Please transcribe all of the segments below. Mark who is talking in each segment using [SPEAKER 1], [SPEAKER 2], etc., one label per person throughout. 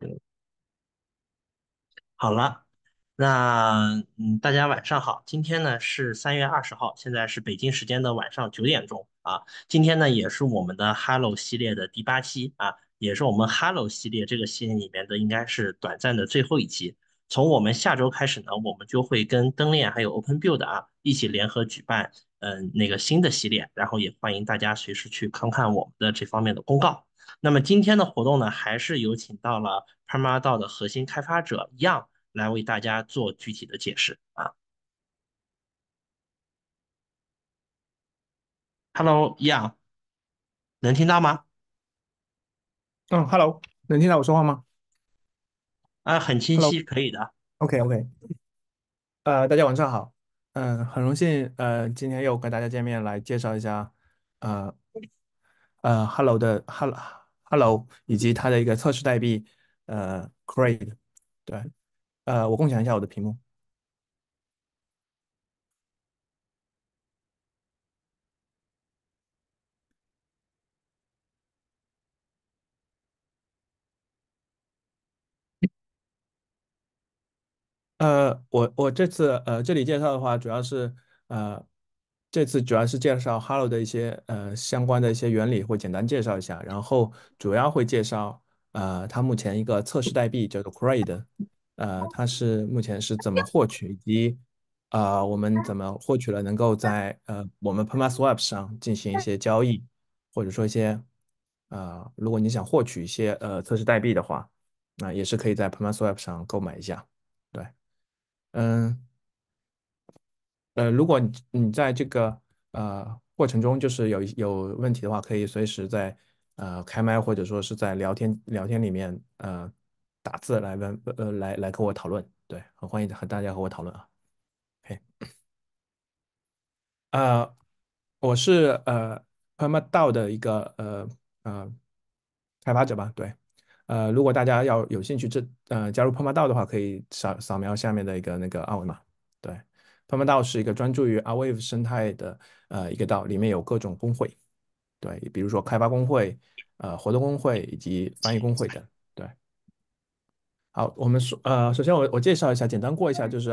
[SPEAKER 1] 嗯，好了，那嗯大家晚上好，今天呢是三月二十号，现在是北京时间的晚上九点钟啊。今天呢也是我们的 Hello 系列的第八期啊，也是我们 Hello 系列这个系列里面的应该是短暂的最后一期。从我们下周开始呢，我们就会跟灯链还有 Open Build 啊一起联合举办嗯那个新的系列，然后也欢迎大家随时去看看我们的这方面的公告。那么今天的活动呢，还是有请到了 PermaDao 的核心开发者 Yang 来为大家做具体的解释啊。Hello，Yang，能听到吗？嗯，Hello，能听到我说话吗？啊，很清晰，可以的。OK，OK。呃，
[SPEAKER 2] 大家晚上好。嗯，很荣幸，呃，今天又跟大家见面，来介绍一下，呃，呃，Hello 的 Hello。Hello，以及它的一个测试代币，呃 c r e e 对，呃，我共享一下我的屏幕。呃，我我这次呃这里介绍的话，主要是呃。这次主要是介绍 Hello 的一些呃相关的一些原理，会简单介绍一下，然后主要会介绍呃它目前一个测试代币叫做 c r e d 呃它是目前是怎么获取，以及啊我们怎么获取了能够在呃我们 PermaSwap 上进行一些交易，或者说一些呃如果你想获取一些呃测试代币的话，那也是可以在 PermaSwap 上购买一下，对，嗯。呃，如果你你在这个呃过程中就是有有问题的话，可以随时在呃开麦或者说是在聊天聊天里面呃打字来问呃来来跟我讨论，对，很欢迎和大家和我讨论啊。OK，啊，我是呃 PermaDao 的一个呃呃开发者吧，对，呃，如果大家要有兴趣这呃加入 PermaDao 的话，可以扫扫描下面的一个那个二维码，对。他们道是一个专注于 a w a v e 生态的呃一个道，里面有各种工会，对，比如说开发工会、呃活动工会以及翻译工会等。对，好，我们说呃，首先我我介绍一下，简单过一下，就是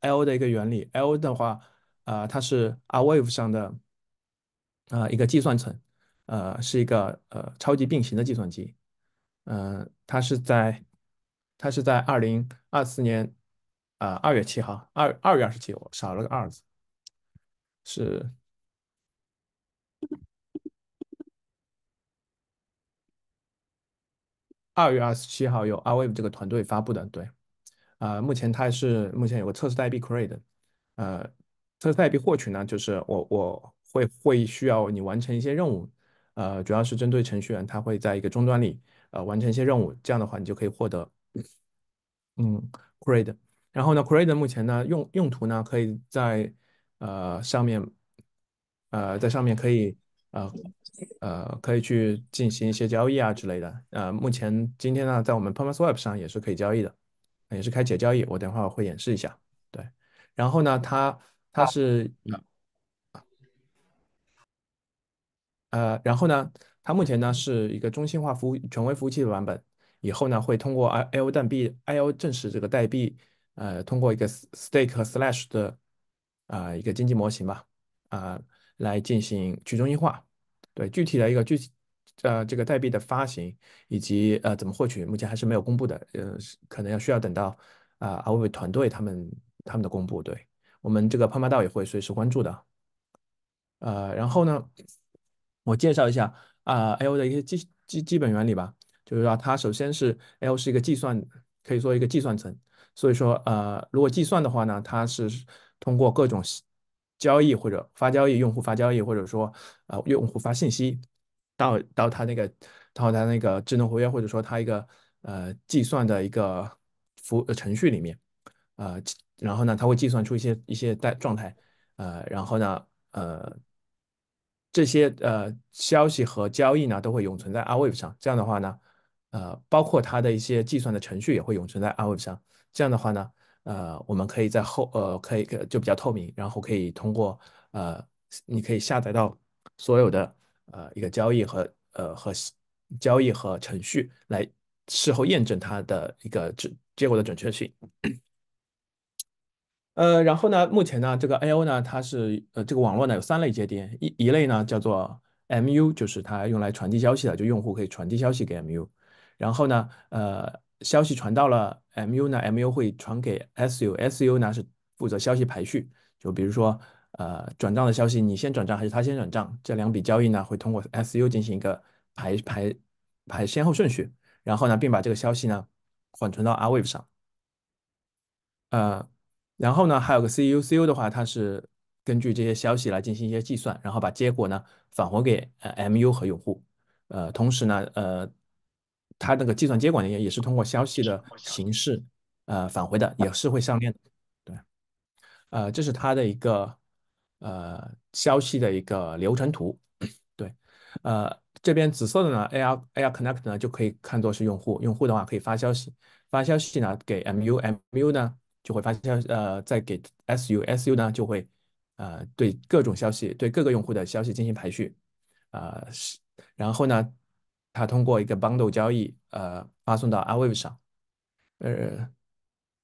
[SPEAKER 2] IO 的一个原理。IO 的话，呃，它是 a w a v e 上的呃一个计算层，呃，是一个呃超级并行的计算机。嗯，它是在它是在二零二四年。啊，二月七号，二二月二十七，少了个二字，是二月二十七号，由阿魏这个团队发布的。对，啊，目前它是目前有个测试代币 create，呃，测试代币获取呢，就是我我会会需要你完成一些任务，呃，主要是针对程序员，他会在一个终端里呃完成一些任务，这样的话你就可以获得，嗯，create。然后呢 c r e d i t 目前呢用用途呢可以在呃上面，呃在上面可以呃呃可以去进行一些交易啊之类的。呃，目前今天呢在我们 p o m a s w e b 上也是可以交易的，也是开启交易。我等会儿会演示一下。对，然后呢，它它是呃然后呢，它目前呢是一个中心化服务、权威服务器的版本，以后呢会通过 IIO 代币 IIO 证实这个代币。呃，通过一个 stake 和 slash 的啊一个经济模型吧，啊来进行去中心化。对具体的一个具体呃这个代币的发行以及呃怎么获取，目前还是没有公布的。呃，可能要需要等到啊阿维团队他们他们的公布。对我们这个拍卖道也会随时关注的。呃，然后呢，我介绍一下啊，L 的一些基基基本原理吧，就是说它首先是 L 是一个计算，可以说一个计算层。所以说，呃，如果计算的话呢，它是通过各种交易或者发交易，用户发交易，或者说呃用户发信息到到他那个到他那个智能合约，或者说他一个呃计算的一个服程序里面，呃，然后呢，他会计算出一些一些代状态，呃，然后呢，呃，这些呃消息和交易呢都会永存在 r w a v e 上，这样的话呢，呃，包括它的一些计算的程序也会永存在 r w a v e 上。这样的话呢，呃，我们可以在后，呃，可以就比较透明，然后可以通过，呃，你可以下载到所有的，呃，一个交易和，呃，和交易和程序来事后验证它的一个结结果的准确性。呃，然后呢，目前呢，这个 A O 呢，它是，呃，这个网络呢有三类节点，一一类呢叫做 M U，就是它用来传递消息的，就用户可以传递消息给 M U，然后呢，呃。消息传到了 MU 呢，MU 会传给 SU，SU 呢是负责消息排序。就比如说，呃，转账的消息，你先转账还是他先转账？这两笔交易呢，会通过 SU 进行一个排排排先后顺序，然后呢，并把这个消息呢缓存到 Rave 上。呃，然后呢，还有个 CU，CU 的话，它是根据这些消息来进行一些计算，然后把结果呢返回给呃 MU 和用户。呃，同时呢，呃。它那个计算接管呢，也也是通过消息的形式，呃，返回的，也是会上链的。对，呃，这是它的一个呃消息的一个流程图。对，呃，这边紫色的呢，A R A R Connect 呢，就可以看作是用户。用户的话可以发消息，发消息呢给 M U M U 呢，就会发消呃，再给 S U S U 呢，就会呃，对各种消息，对各个用户的消息进行排序，呃是，然后呢？它通过一个 bundle 交易，呃，发送到 a w e a v e 上，呃，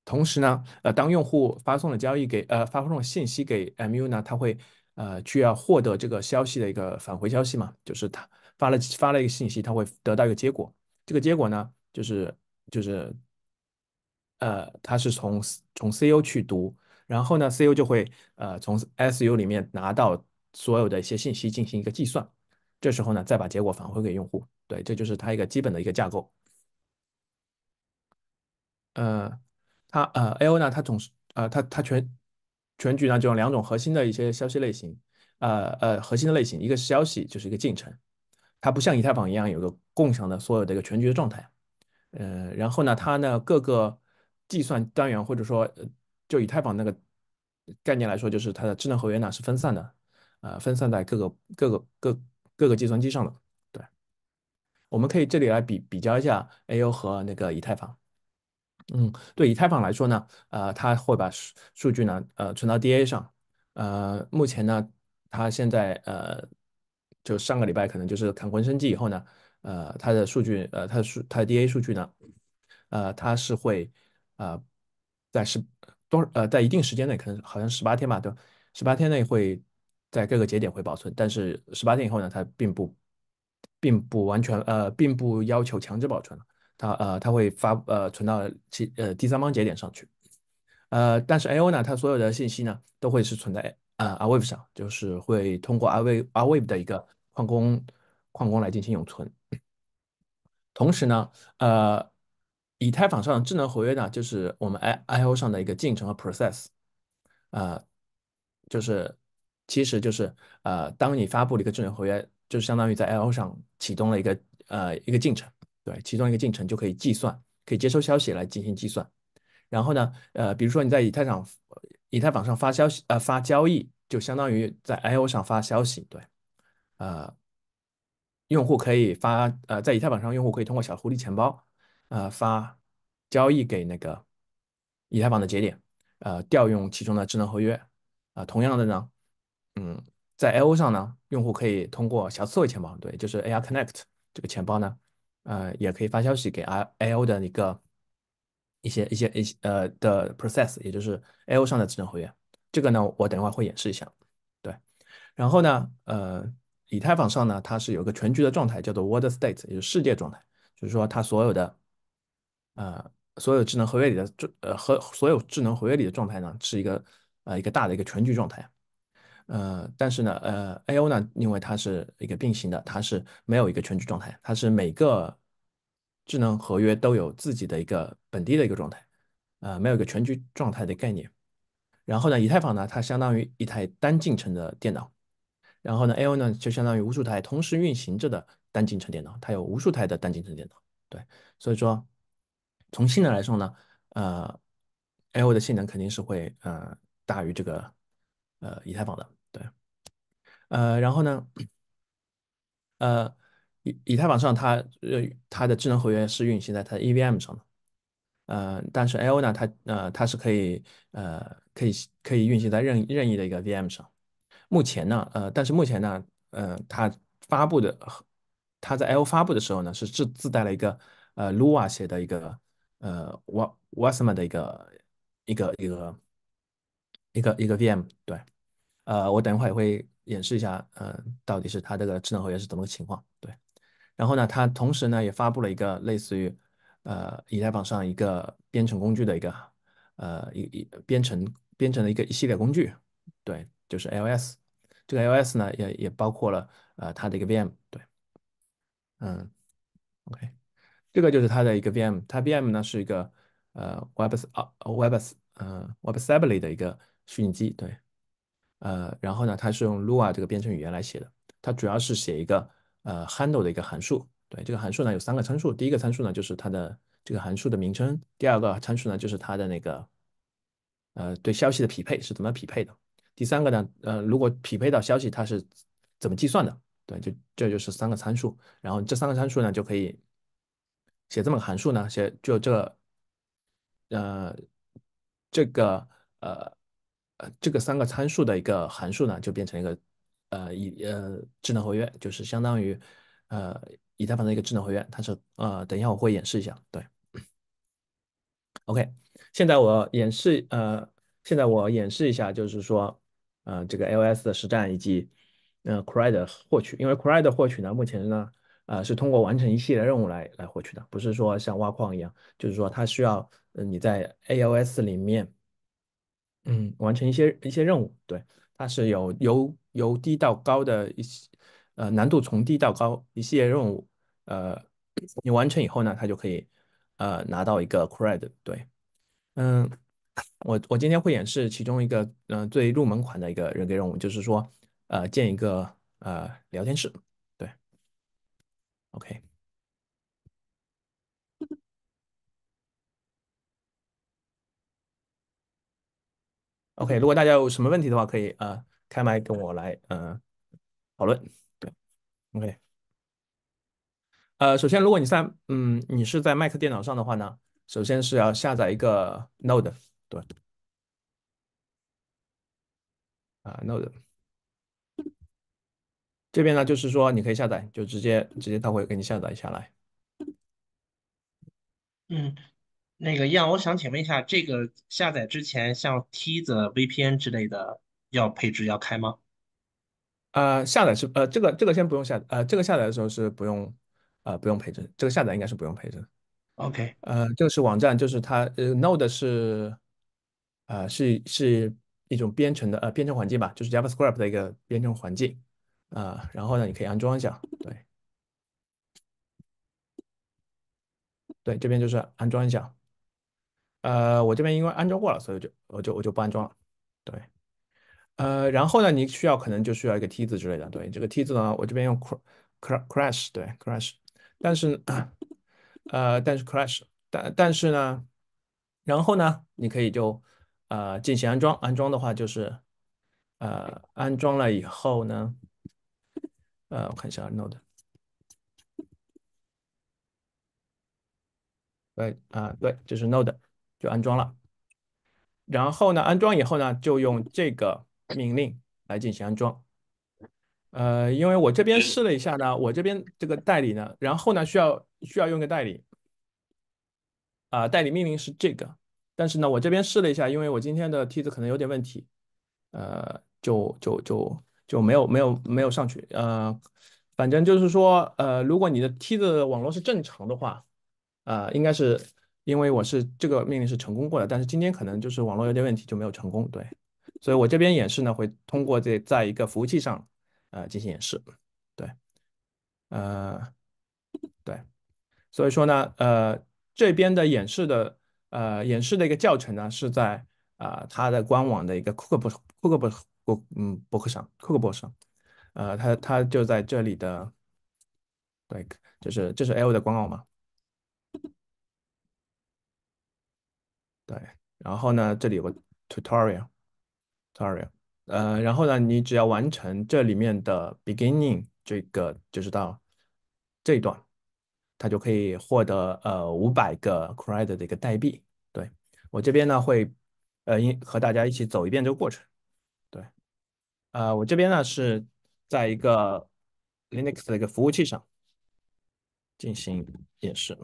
[SPEAKER 2] 同时呢，呃，当用户发送了交易给，呃，发送了信息给 MU 呢，他会，呃，去要获得这个消息的一个返回消息嘛，就是他发了发了一个信息，他会得到一个结果，这个结果呢，就是就是，呃，他是从从 c o 去读，然后呢 c o 就会，呃，从 SU 里面拿到所有的一些信息进行一个计算。这时候呢，再把结果返回给用户。对，这就是它一个基本的一个架构。呃，它呃 a o 呢，它总是呃，它它全全局呢，就有两种核心的一些消息类型。呃呃，核心的类型，一个是消息，就是一个进程。它不像以太坊一样有个共享的所有的一个全局的状态。呃，然后呢，它呢各个计算单元或者说就以太坊那个概念来说，就是它的智能合约呢是分散的。呃，分散在各个各个各。各个计算机上的，对，我们可以这里来比比较一下 A O 和那个以太坊。嗯，对，以太坊来说呢，呃，它会把数数据呢，呃，存到 D A 上。呃，目前呢，它现在呃，就上个礼拜可能就是看回升级以后呢，呃，它的数据，呃，它的数它的 D A 数据呢，呃，它是会呃，在十多呃，在一定时间内可能好像十八天吧，对，十八天内会。在各个节点会保存，但是十八点以后呢，它并不并不完全呃，并不要求强制保存了，它呃，它会发呃存到其呃第三方节点上去，呃，但是 IO 呢，它所有的信息呢都会是存在啊 r w a v e 上，就是会通过 Arwe r w a v e 的一个矿工矿工来进行永存，同时呢，呃，以太坊上智能合约呢，就是我们 I IO 上的一个进程和 process，啊，就是。其实就是，呃，当你发布了一个智能合约，就是相当于在 Io 上启动了一个呃一个进程，对，启动一个进程就可以计算，可以接收消息来进行计算。然后呢，呃，比如说你在以太上，以太坊上发消息，呃，发交易，就相当于在 Io 上发消息，对，呃，用户可以发，呃，在以太坊上，用户可以通过小狐狸钱包，呃，发交易给那个以太坊的节点，呃，调用其中的智能合约，啊，同样的呢。嗯，在 O 上呢，用户可以通过小刺猬钱包，对，就是 a r Connect 这个钱包呢，呃，也可以发消息给 AI O 的一个一些一些一呃的 process，也就是 O 上的智能合约。这个呢，我等一会儿会演示一下。对，然后呢，呃，以太坊上呢，它是有一个全局的状态，叫做 World State，也就是世界状态，就是说它所有的呃所有智能合约里的状呃和所有智能合约里的状态呢，是一个呃一个大的一个全局状态。呃，但是呢，呃，A O 呢，因为它是一个并行的，它是没有一个全局状态，它是每个智能合约都有自己的一个本地的一个状态，呃，没有一个全局状态的概念。然后呢，以太坊呢，它相当于一台单进程的电脑，然后呢，A O 呢，就相当于无数台同时运行着的单进程电脑，它有无数台的单进程电脑。对，所以说从性能来说呢，呃，A O 的性能肯定是会呃大于这个呃以太坊的。呃，然后呢，呃，以以太网上它呃它的智能合约是运行在它的 EVM 上的，呃，但是 L 呢，它呃它是可以呃可以可以运行在任任意的一个 VM 上，目前呢呃但是目前呢呃它发布的它在 L 发布的时候呢是自自带了一个呃 Lua 写的一个呃 Wasm 的一个一个一个一个一个 VM 对，呃我等一会儿会。演示一下，呃，到底是它这个智能合约是怎么个情况？对，然后呢，它同时呢也发布了一个类似于，呃，以太坊上一个编程工具的一个，呃，一一编程编程的一个一系列工具，对，就是 L S，这个 L S 呢也也包括了，呃，它的一个 V M，对，嗯，OK，这个就是它的一个 V M，它 V M 呢是一个，呃，Web 啊 Web 呃 Web Assembly 的一个虚拟机，对。呃，然后呢，它是用 Lua 这个编程语言来写的。它主要是写一个呃 handle 的一个函数。对，这个函数呢有三个参数。第一个参数呢就是它的这个函数的名称。第二个参数呢就是它的那个呃对消息的匹配是怎么匹配的。第三个呢，呃，如果匹配到消息它是怎么计算的？对，就这就是三个参数。然后这三个参数呢就可以写这么个函数呢，写就这呃这个呃。呃，这个三个参数的一个函数呢，就变成一个呃以呃智能合约，就是相当于呃以太坊的一个智能合约，它是呃等一下我会演示一下，对，OK，现在我演示呃现在我演示一下，就是说呃这个 i o s 的实战以及呃 Cry 的获取，因为 Cry 的获取呢，目前呢呃是通过完成一系列任务来来获取的，不是说像挖矿一样，就是说它需要你在 AOS 里面。嗯，完成一些一些任务，对，它是有由由低到高的一呃难度从低到高一系列任务，呃，你完成以后呢，它就可以呃拿到一个 credit，对，嗯，我我今天会演示其中一个嗯最入门款的一个人格任务，就是说呃建一个呃聊天室，对，OK。OK，如果大家有什么问题的话，可以啊开麦跟我来嗯讨论。对，OK，呃，首先如果你在嗯你是在 Mac 电脑上的话呢，首先是要下载一个 Node。对，啊 Node，这边呢就是说你可以下载，就直接直接它会给你下载下来。
[SPEAKER 1] 嗯。那个样，我想请问一下，这个下载之前，像梯子、VPN 之类的，要配置要开吗？
[SPEAKER 2] 呃，下载是呃，这个这个先不用下，呃，这个下载的时候是不用，呃，不用配置，这个下载应该是不用配置的。OK，呃，这个是网站，就是它，呃，Node 是，呃，是是一种编程的，呃，编程环境吧，就是 JavaScript 的一个编程环境，啊，然后呢，你可以安装一下，对，对，这边就是安装一下。呃，我这边因为安装过了，所以就我就我就不安装了。对，呃，然后呢，你需要可能就需要一个梯子之类的。对，这个梯子呢，我这边用 cr crash，对 crash，但是呃，但是 crash，但但是呢，然后呢，你可以就呃进行安装。安装的话就是呃安装了以后呢，呃我看一下 node，对啊对，就是 node。就安装了，然后呢，安装以后呢，就用这个命令来进行安装。呃，因为我这边试了一下呢，我这边这个代理呢，然后呢，需要需要用个代理。啊，代理命令是这个，但是呢，我这边试了一下，因为我今天的梯子可能有点问题，呃，就就就就没有没有没有上去。呃，反正就是说，呃，如果你的梯子网络是正常的话，呃，应该是。因为我是这个命令是成功过的，但是今天可能就是网络有点问题就没有成功。对，所以我这边演示呢会通过这在一个服务器上，呃，进行演示。对，呃，对，所以说呢，呃，这边的演示的呃演示的一个教程呢是在啊它的官网的一个 Cookbook k b o o 上，嗯，博客上，Cookbook 上，呃，它它就在这里的，对，就是这是 L 的官网嘛？对，然后呢，这里有个 tutorial，tutorial，呃，然后呢，你只要完成这里面的 beginning 这个，就是到这一段，它就可以获得呃五百个 c r e d i t 的一个代币。对我这边呢会呃和大家一起走一遍这个过程。对，呃，我这边呢是在一个 Linux 的一个服务器上进行演示。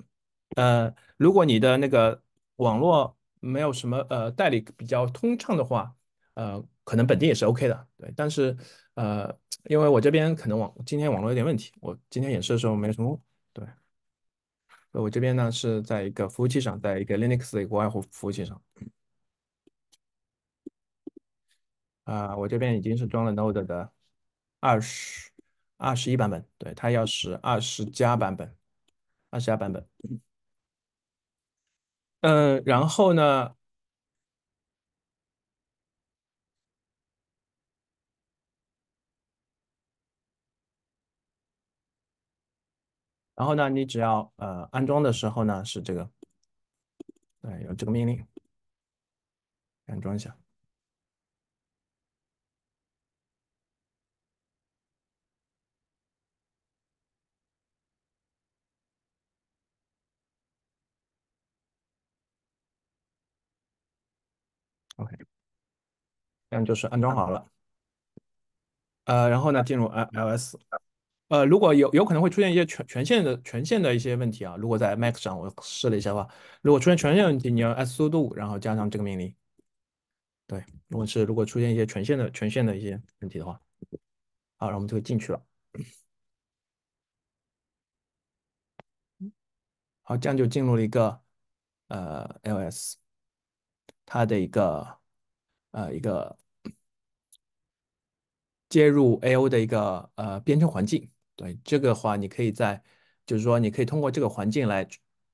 [SPEAKER 2] 呃，如果你的那个网络没有什么呃，代理比较通畅的话，呃，可能本地也是 OK 的，对。但是呃，因为我这边可能网今天网络有点问题，我今天演示的时候没有什么对。我这边呢是在一个服务器上，在一个 Linux 的一国外服服务器上。啊，我这边已经是装了 Node 的二十二十一版本，对，它要是二十加版本，二十加版本。嗯，然后呢？然后呢？你只要呃，安装的时候呢，是这个，对，有这个命令，安装一下。这样就是安装好了，呃，然后呢，进入 l o s 呃，如果有有可能会出现一些权权限的权限的一些问题啊，如果在 Mac 上我试了一下的话，如果出现权限问题，你要 sudo，然后加上这个命令，对，如果是如果出现一些权限的权限的一些问题的话，好，然后我们就会进去了，好，这样就进入了一个呃 ls，它的一个呃一个。接入 A O 的一个呃编程环境，对这个话，你可以在就是说，你可以通过这个环境来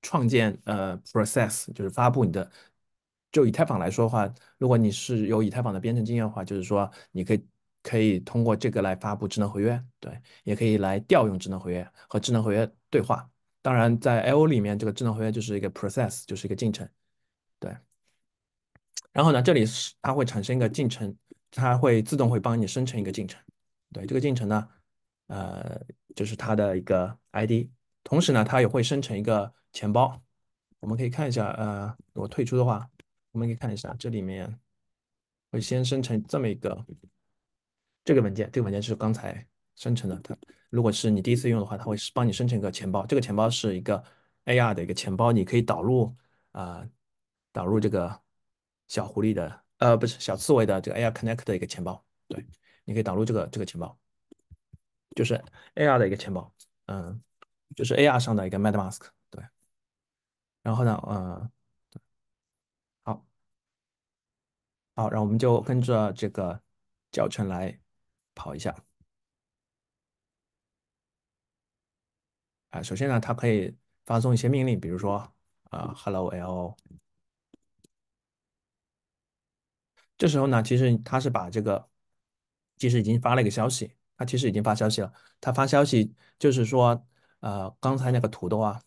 [SPEAKER 2] 创建呃 process，就是发布你的。就以太坊来说的话，如果你是有以太坊的编程经验的话，就是说你可以可以通过这个来发布智能合约，对，也可以来调用智能合约和智能合约对话。当然，在 A O 里面，这个智能合约就是一个 process，就是一个进程，对。然后呢，这里是它会产生一个进程。它会自动会帮你生成一个进程，对这个进程呢，呃，就是它的一个 ID。同时呢，它也会生成一个钱包，我们可以看一下。呃，我退出的话，我们可以看一下，这里面会先生成这么一个这个文件，这个文件是刚才生成的。它如果是你第一次用的话，它会帮你生成一个钱包，这个钱包是一个 AR 的一个钱包，你可以导入啊，导入这个小狐狸的。呃，不是小刺猬的这个 AR Connect 的一个钱包，对，你可以导入这个这个钱包，就是 AR 的一个钱包，嗯，就是 AR 上的一个 MetaMask，对，然后呢，嗯，好，好，然后我们就跟着这个教程来跑一下，啊，首先呢，它可以发送一些命令，比如说啊，Hello，L。这时候呢，其实他是把这个，其实已经发了一个消息，他其实已经发消息了。他发消息就是说，呃，刚才那个图的话，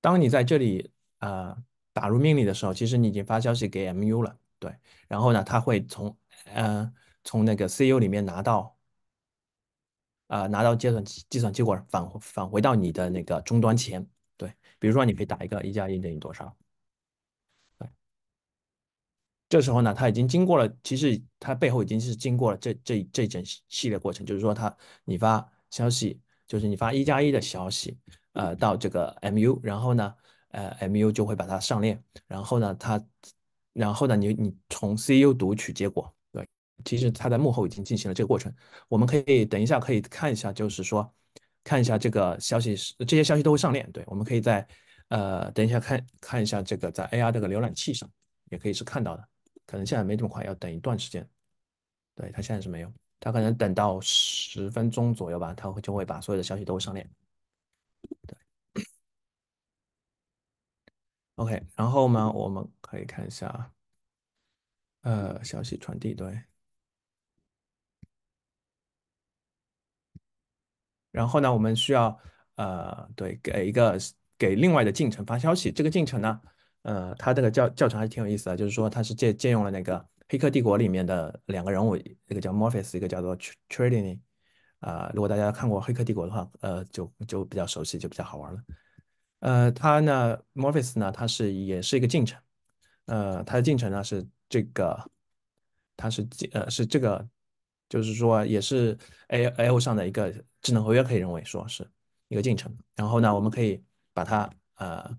[SPEAKER 2] 当你在这里啊打入命令的时候，其实你已经发消息给 MU 了，对。然后呢，他会从嗯从那个 CU 里面拿到，呃拿到计算机计算结果返返回到你的那个终端前，对。比如说你可以打一个一加一等于多少。这时候呢，他已经经过了，其实它背后已经是经过了这这这整系列过程，就是说，他你发消息，就是你发一加一的消息，呃，到这个 MU，然后呢，呃，MU 就会把它上链，然后呢，它，然后呢，你你从 CU 读取结果，对，其实它在幕后已经进行了这个过程，我们可以等一下可以看一下，就是说，看一下这个消息是这些消息都会上链，对，我们可以在呃等一下看看一下这个在 AR 这个浏览器上也可以是看到的。可能现在没这么快，要等一段时间。对他现在是没有，他可能等到十分钟左右吧，他会就会把所有的消息都上链。对，OK，然后呢，我们可以看一下，呃，消息传递对。然后呢，我们需要呃，对给一个给另外的进程发消息，这个进程呢？呃，他这个教教程还是挺有意思的，就是说他是借借用了那个《黑客帝国》里面的两个人物，一个叫 Morris，一个叫做 Trinity。啊，如果大家看过《黑客帝国》的话，呃，就就比较熟悉，就比较好玩了。呃，他呢，Morris 呢，他是也是一个进程。呃，他的进程呢是这个，他是呃是这个，就是说也是 a L o 上的一个智能合约，可以认为说是一个进程。然后呢，我们可以把它呃。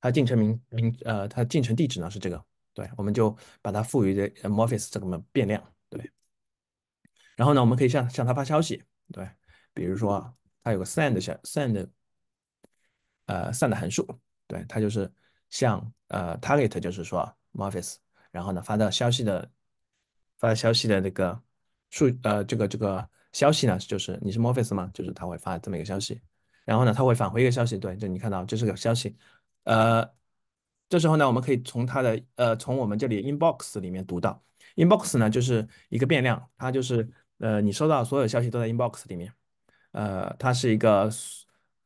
[SPEAKER 2] 它进程名名呃，它进程地址呢是这个，对，我们就把它赋予这 morphis 这个变量，对。然后呢，我们可以向向它发消息，对，比如说它有个 send 小 send，呃 send 函数，对，它就是向呃 target 就是说 morphis，然后呢发的消息的发消息的那个数呃这个这个消息呢就是你是 morphis 吗？就是它会发这么一个消息，然后呢它会返回一个消息，对，就你看到这是个消息。呃，这时候呢，我们可以从它的呃，从我们这里 inbox 里面读到 inbox 呢，就是一个变量，它就是呃，你收到所有消息都在 inbox 里面，呃，它是一个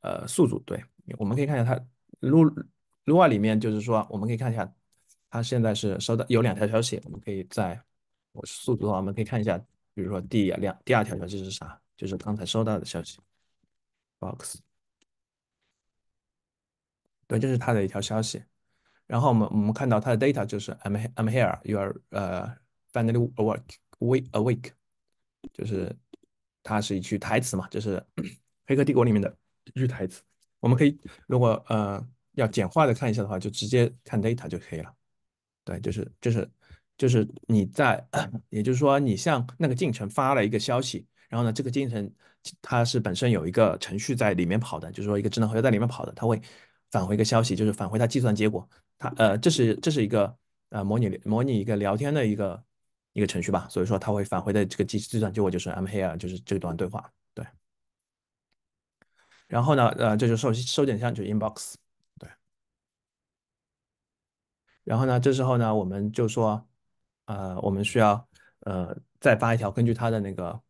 [SPEAKER 2] 呃数组，对，我们可以看一下它 lua lua 里面就是说，我们可以看一下它现在是收到有两条消息，我们可以在我数组的话，我们可以看一下，比如说第两第二条消息是啥，就是刚才收到的消息 box。对，这是他的一条消息。然后我们我们看到他的 data 就是 I'm I'm here, you're a 呃 finally awake, wake awake，就是它是一句台词嘛，就是《黑客帝国》里面的一句台词。我们可以如果呃要简化的看一下的话，就直接看 data 就可以了。对，就是就是就是你在也就是说你向那个进程发了一个消息，然后呢这个进程它是本身有一个程序在里面跑的，就是说一个智能合约在里面跑的，它会。返回一个消息，就是返回它计算结果。它呃，这是这是一个呃模拟模拟一个聊天的一个一个程序吧。所以说它会返回的这个计计算结果就是 I'm here，就是这段对话。对。然后呢，呃，这就收收件箱就 inbox。对。然后呢，这时候呢，我们就说，呃，我们需要呃再发一条，根据它的那个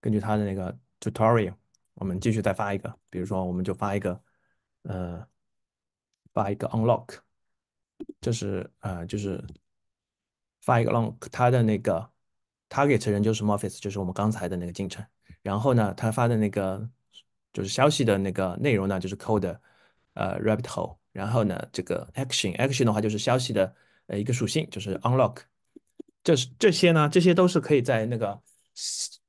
[SPEAKER 2] 根据它的那个 tutorial，我们继续再发一个，比如说我们就发一个。呃，发一个 unlock，就是呃，就是发一个 lock，它的那个 target 人就是 Office，就是我们刚才的那个进程。然后呢，它发的那个就是消息的那个内容呢，就是 code 呃 rabbit hole。然后呢，这个 action action 的话，就是消息的呃一个属性，就是 unlock。这是这些呢，这些都是可以在那个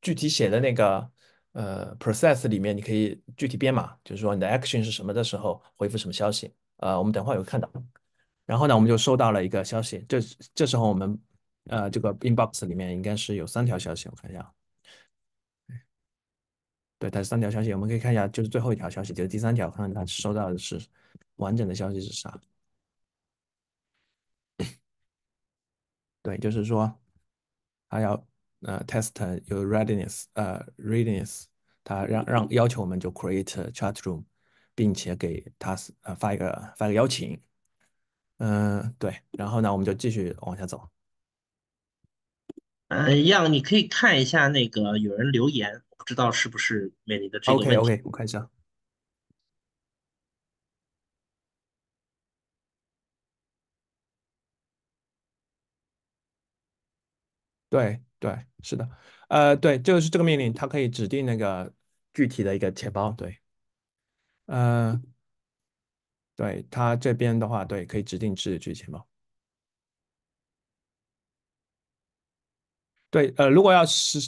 [SPEAKER 2] 具体写的那个。呃，process 里面你可以具体编码，就是说你的 action 是什么的时候回复什么消息。呃，我们等会儿有看到。然后呢，我们就收到了一个消息。这这时候我们呃，这个 inbox 里面应该是有三条消息，我看一下。对，它是三条消息，我们可以看一下，就是最后一条消息，就是第三条，看看它收到的是完整的消息是啥。对，就是说，它要。呃，test 有 readiness，呃，readiness，他让让要求我们就 create chat room，并且给他呃发一个发一个邀请，嗯，对，然后呢，我们就继续往下走。
[SPEAKER 1] 嗯，样你可以看一下那个有人留言，不知道是不是美丽的这个 o k OK，我看一下。
[SPEAKER 2] 对。对，是的，呃，对，就是这个命令，它可以指定那个具体的一个钱包，对，呃，对，它这边的话，对，可以指定具体钱包，对，呃，如果要是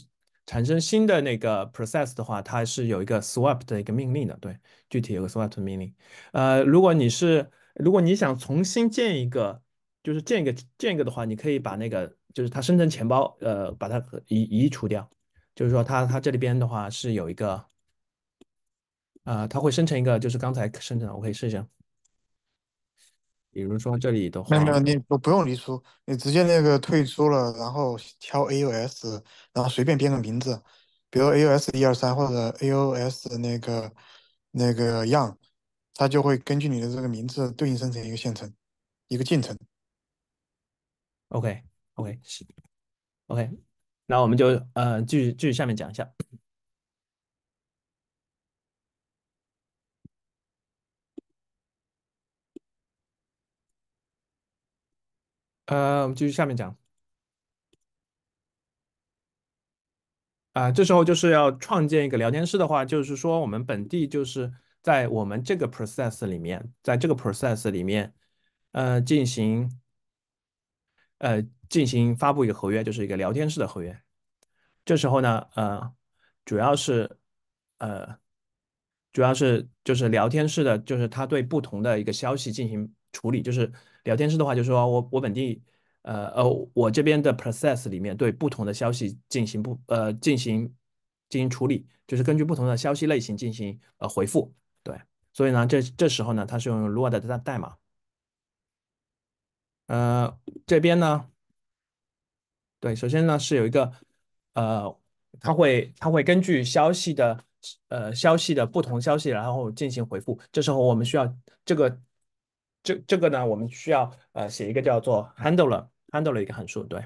[SPEAKER 2] 产生新的那个 process 的话，它是有一个 swap 的一个命令的，对，具体有个 swap 的命令，呃，如果你是如果你想重新建一个，就是建一个建一个的话，你可以把那个。就是它生成钱包，呃，把它移移除掉。就是说，它它这里边的话是有一个，啊，它会生成一个，就是刚才生成，的，我可以试一下。比如说这里的没有，没有你，
[SPEAKER 1] 我不用移出，你直接那个退出了，然后敲 AOS，然后随便编个名字，比如 AOS 一二三或者 AOS 那个那个样，它就会根据你的这个名字对应生成一个线程，一个进程。
[SPEAKER 2] OK。OK，是 OK，那我们就呃继续继续下面讲一下。呃，我们继续下面讲。啊，这时候就是要创建一个聊天室的话，就是说我们本地就是在我们这个 process 里面，在这个 process 里面，呃，进行呃。进行发布一个合约，就是一个聊天式的合约。这时候呢，呃，主要是，呃，主要是就是聊天式的，就是它对不同的一个消息进行处理。就是聊天式的话，就是说我我本地，呃呃，我这边的 process 里面对不同的消息进行不呃进行进行处理，就是根据不同的消息类型进行呃回复。对，所以呢，这这时候呢，它是用 Lua 的代代码。呃，这边呢。对，首先呢是有一个，呃，它会它会根据消息的，呃，消息的不同消息，然后进行回复。这时候我们需要这个，这这个呢，我们需要呃写一个叫做 handler handler 一个函数，对，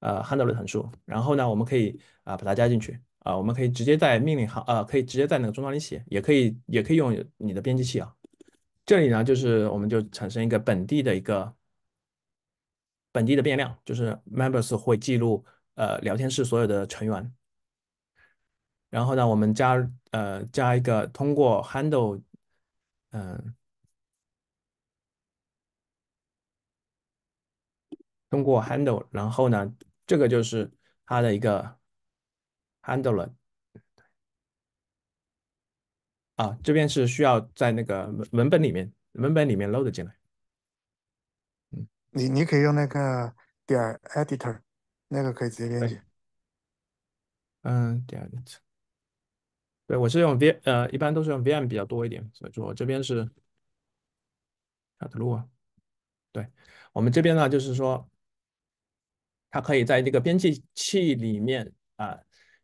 [SPEAKER 2] 呃，handler 函数。然后呢，我们可以啊把它加进去啊，我们可以直接在命令行啊可以直接在那个终端里写，也可以也可以用你的编辑器啊。这里呢就是我们就产生一个本地的一个。本地的变量就是 members 会记录呃聊天室所有的成员，然后呢我们加呃加一个通过 handle 嗯通过 handle，然后呢这个就是它的一个 handle 了啊，这边是需要在那个文文本里面文本里面 load 进来。
[SPEAKER 1] 你你可以用那个点 editor，那个可以直接编辑。嗯，点儿编辑。
[SPEAKER 2] 对我是用 V，呃，一般都是用 VM 比较多一点，所以说我这边是。啊，对，我们这边呢，就是说，它可以在这个编辑器里面啊，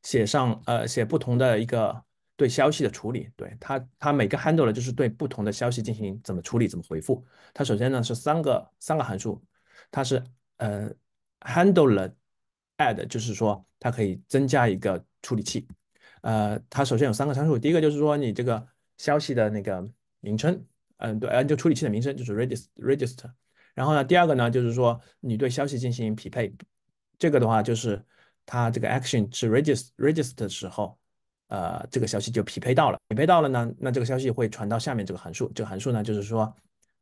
[SPEAKER 2] 写上呃，写不同的一个。对消息的处理，对它，它每个 handler 就是对不同的消息进行怎么处理，怎么回复。它首先呢是三个三个函数，它是呃 handler add，就是说它可以增加一个处理器。呃，它首先有三个参数，第一个就是说你这个消息的那个名称，嗯，对，呃，就处理器的名称就是 register register。然后呢，第二个呢就是说你对消息进行匹配，这个的话就是它这个 action 是 register register 的时候。呃，这个消息就匹配到了，匹配到了呢，那这个消息会传到下面这个函数，这个函数呢就是说，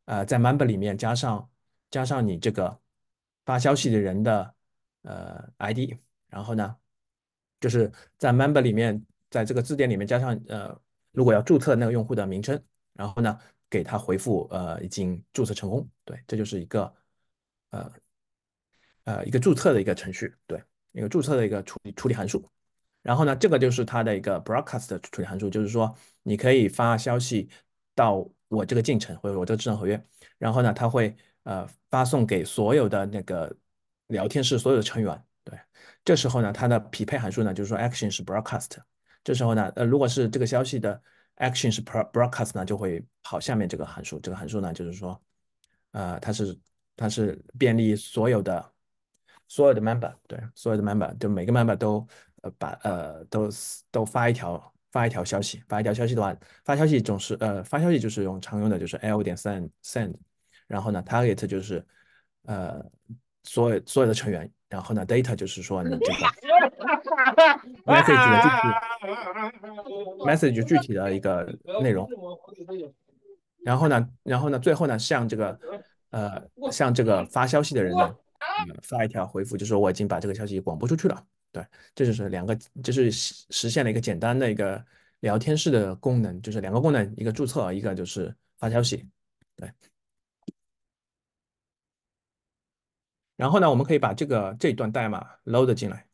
[SPEAKER 2] 呃，在 member 里面加上加上你这个发消息的人的呃 ID，然后呢就是在 member 里面，在这个字典里面加上呃，如果要注册那个用户的名称，然后呢给他回复呃已经注册成功，对，这就是一个呃呃一个注册的一个程序，对，一个注册的一个处理处理函数。然后呢，这个就是它的一个 broadcast 处理函数，就是说你可以发消息到我这个进程或者我这个智能合约。然后呢，它会呃发送给所有的那个聊天室所有的成员。对，这时候呢，它的匹配函数呢，就是说 action 是 broadcast。这时候呢，呃，如果是这个消息的 action 是 broadcast 呢，就会跑下面这个函数。这个函数呢，就是说，呃，它是它是便利所有的所有的 member，对，所有的 member，就每个 member 都。呃，把呃都都发一条发一条消息，发一条消息的话，发消息总是呃发消息就是用常用的就是 L 点 send send，然后呢 target 就是呃所有所有的成员，然后呢 data 就是说你这
[SPEAKER 1] 个，message 的具体 message 具体的一
[SPEAKER 2] 个内容，然后呢然后呢最后呢向这个呃向这个发消息的人呢发一条回复，就说我已经把这个消息广播出去了。对，这就是两个，就是实现了一个简单的一个聊天式的功能，就是两个功能，一个注册，一个就是发消息。对。然后呢，我们可以把这个这一段代码 load 进来。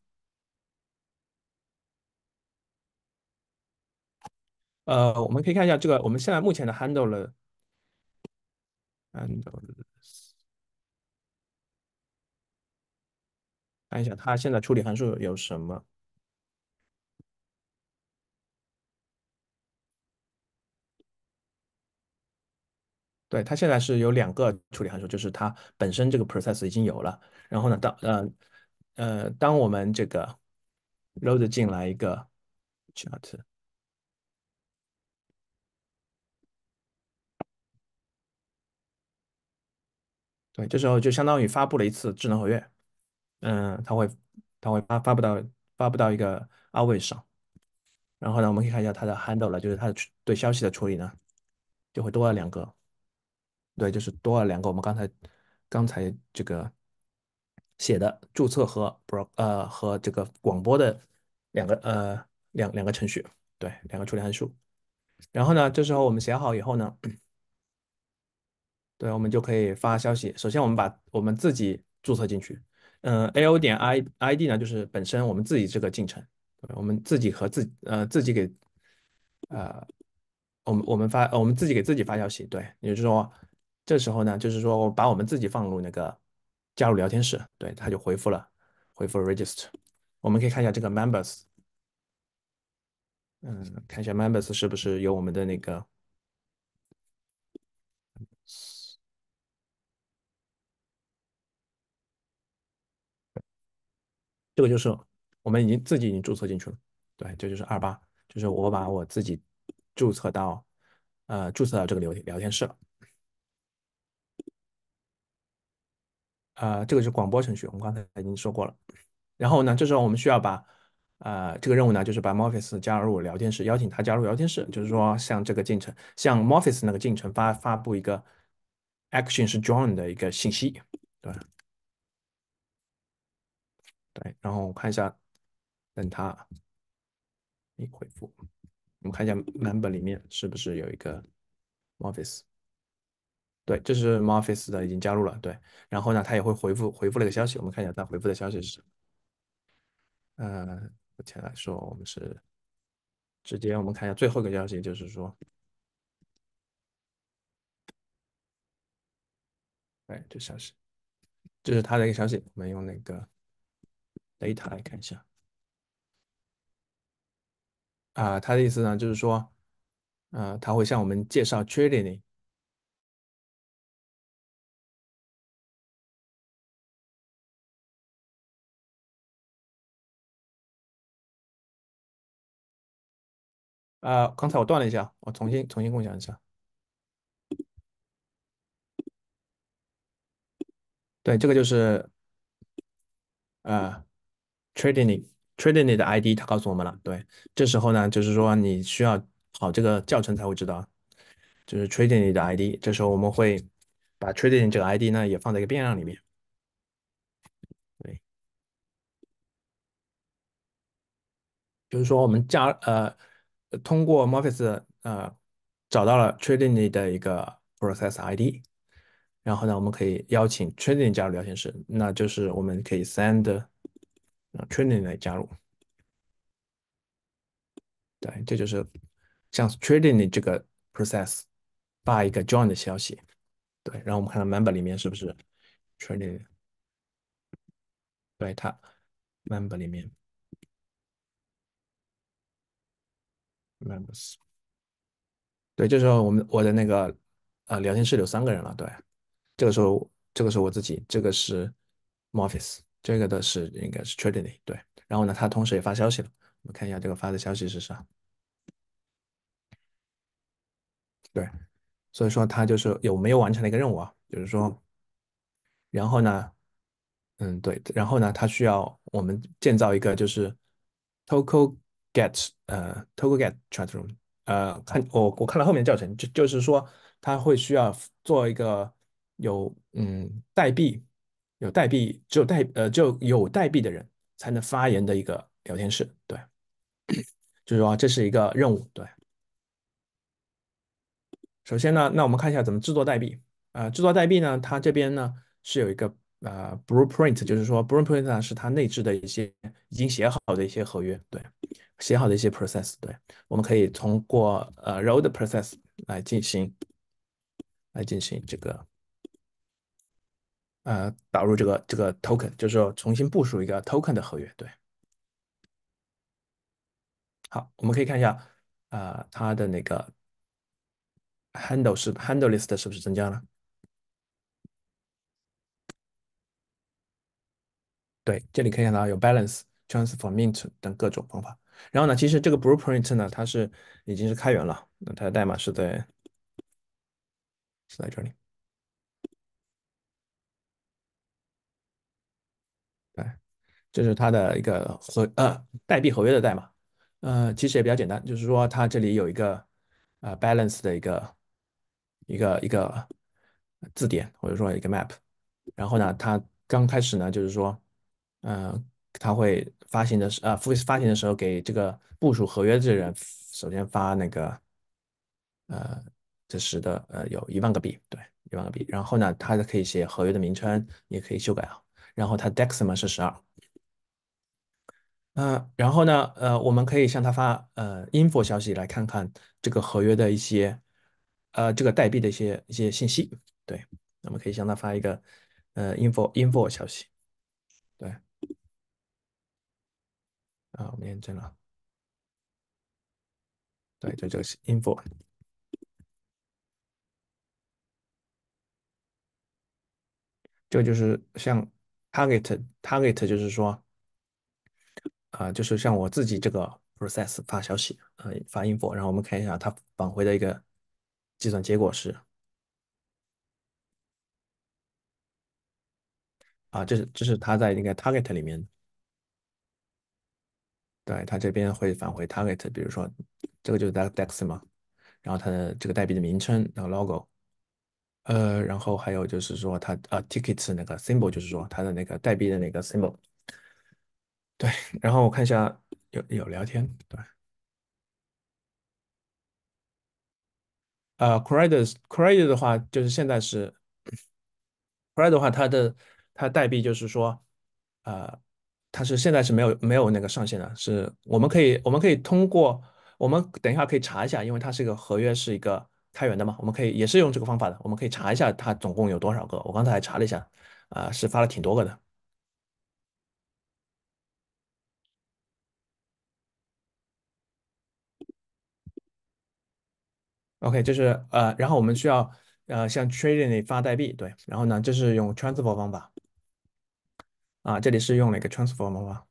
[SPEAKER 2] 呃，我们可以看一下这个，我们现在目前的 handler，h a n d l e 看一下它现在处理函数有什么？对，它现在是有两个处理函数，就是它本身这个 process 已经有了。然后呢，当呃呃，当我们这个 load 进来一个 chart，对，这时候就相当于发布了一次智能合约。嗯，他会，他会发发布到发布到一个二 s 上，然后呢，我们可以看一下它的 handle 了，就是它的对消息的处理呢，就会多了两个，对，就是多了两个。我们刚才刚才这个写的注册和 bro 呃和这个广播的两个呃两两个程序，对，两个处理函数。然后呢，这时候我们写好以后呢，对我们就可以发消息。首先我们把我们自己注册进去。嗯，a o 点 i i d 呢，就是本身我们自己这个进程，我们自己和自呃自己给呃我们我们发我们自己给自己发消息，对，也就是说这时候呢，就是说我把我们自己放入那个加入聊天室，对，他就回复了回复 register，我们可以看一下这个 members，嗯，看一下 members 是不是有我们的那个。这个就是我们已经自己已经注册进去了，对，这就是二八，就是我把我自己注册到呃注册到这个聊聊天室了，啊，这个是广播程序，我们刚才已经说过了。然后呢，这时候我们需要把呃这个任务呢，就是把 Morpheus 加入聊天室，邀请他加入聊天室，就是说像这个进程，像 Morpheus 那个进程发发布一个 action 是 join 的一个信息，对。对，然后我看一下，等他，你回复，我们看一下版本里面是不是有一个 Office。对，这是 Office 的，已经加入了。对，然后呢，他也会回复回复那个消息，我们看一下他回复的消息是什么。呃，目前来说，我们是直接，我们看一下最后一个消息，就是说，哎，这消息，这是他的一个消息，我们用那个。data 来看一下
[SPEAKER 1] 啊，他的意思呢就是说，呃，他会向我们介绍 Trinity。啊，刚才我断了一下，我重新重新共享一下。
[SPEAKER 2] 对，这个就是，啊。Trading，Trading 的 ID，他告诉我们了。对，这时候呢，就是说你需要跑这个教程才会知道，就是 Trading 的 ID。这时候我们会把 Trading 这个 ID 呢也放在一个变量里面。对，就是说我们加呃，通过 Mofice 呃找到了 Trading 的一个 Process ID，然后呢，我们可以邀请 Trading 加入聊天室，那就是我们可以 send。啊，training 来加入，对，这就是像 training 这个 process 发一个 join 的消息，对，然后我们看到 member 里面是不是 training？对，它 member 里面 members。对，这时候我们我的那个呃聊天室有三个人了，对，这个时候这个是我自己，这个是 Morris。这个的是应该是 tradinity 对，然后呢，他同时也发消息了，我们看一下这个发的消息是啥。对，所以说他就是有没有完成的一个任务啊，就是说，然后呢，嗯，对，然后呢，他需要我们建造一个就是 t o k o g e t 呃 t o k o g e t chatroom 呃，看我我看了后面的教程，就就是说他会需要做一个有嗯代币。有代币，只有代呃就有代币的人才能发言的一个聊天室，对，就是说这是一个任务，对。首先呢，那我们看一下怎么制作代币，呃，制作代币呢，它这边呢是有一个呃 blueprint，就是说 blueprint 呢是它内置的一些已经写好的一些合约，对，写好的一些 process，对，我们可以通过呃 road process 来进行，来进行这个。呃，导入这个这个 token，就是说重新部署一个 token 的合约。对，好，我们可以看一下啊，它的那个 handle 是 handle list 是不是增加了？对，这里可以看到有 balance、transform mint 等各种方法。然后呢，其实这个 blueprint 呢，它是已经是开源了，那它的代码是在是在这里。就是它的一个合呃代币合约的代码，呃其实也比较简单，就是说它这里有一个呃 balance 的一个一个一个字典或者说一个 map，然后呢它刚开始呢就是说呃它会发行的时呃发发行的时候给这个部署合约的人首先发那个呃这使得呃有一万个币对一万个币，然后呢它可以写合约的名称，也可以修改啊，然后它 d e x i m a 是十二。嗯，然后呢？呃，我们可以向他发呃 info 消息，来看看这个合约的一些呃这个代币的一些一些信息。对，我们可以向他发一个呃 info info 消息。对，啊，我们验证了，对，就这个 info，这就是像 target target，就是说。啊，就是像我自己这个 process 发消息，呃，发 info，然后我们看一下它返回的一个计算结果是，啊，这是这是它在那个 target 里面，对，它这边会返回 target，比如说这个就是 the dex 嘛，然后它的这个代币的名称，然后 logo，呃，然后还有就是说它呃 ticket s 那个 symbol，就是说它的那个代币的那个 symbol。对，然后我看一下有有聊天，对。啊 c r e d i s c r e d i t 的话，就是现在是 c r e d i t 的话，它的它代币就是说，啊，它是现在是没有没有那个上限的，是我们可以我们可以通过我们等一下可以查一下，因为它是一个合约，是一个开源的嘛，我们可以也是用这个方法的，我们可以查一下它总共有多少个。我刚才还查了一下，啊，是发了挺多个的。OK，就是呃，然后我们需要呃，向 Trading 里发代币，对。然后呢，这是用 Transfer 方法，啊，这里是用了一个 Transfer 方法，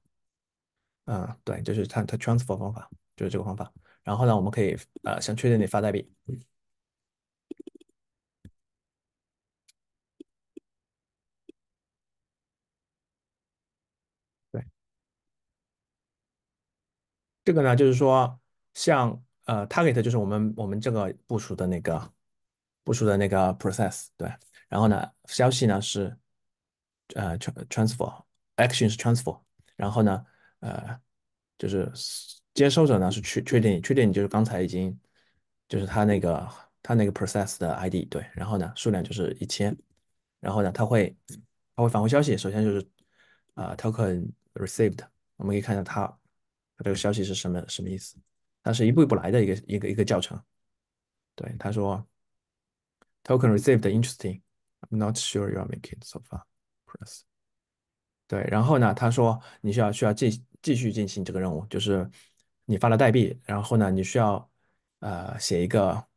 [SPEAKER 2] 嗯，对，就是它它 Transfer 方法就是这个方法。然后呢，我们可以呃，向 Trading 里发代币，对。这个呢，就是说像。呃，target 就是我们我们这个部署的那个部署的那个 process，对。然后呢，消息呢是呃 trans f e r action 是 transfer，然后呢，呃，就是接收者呢是确确定确定就是刚才已经就是他那个他那个 process 的 id，对。然后呢，数量就是一千，然后呢，他会他会返回消息，首先就是啊 token received，我们可以看一下他他这个消息是什么什么意思。它是一步一步来的一个一个一个教程。对，他说，token received interesting，I'm not sure you're a making so far. Press。对，然后呢，他说你需要需要继继续进行这个任务，就是你发了代币，然后呢，你需要呃写一个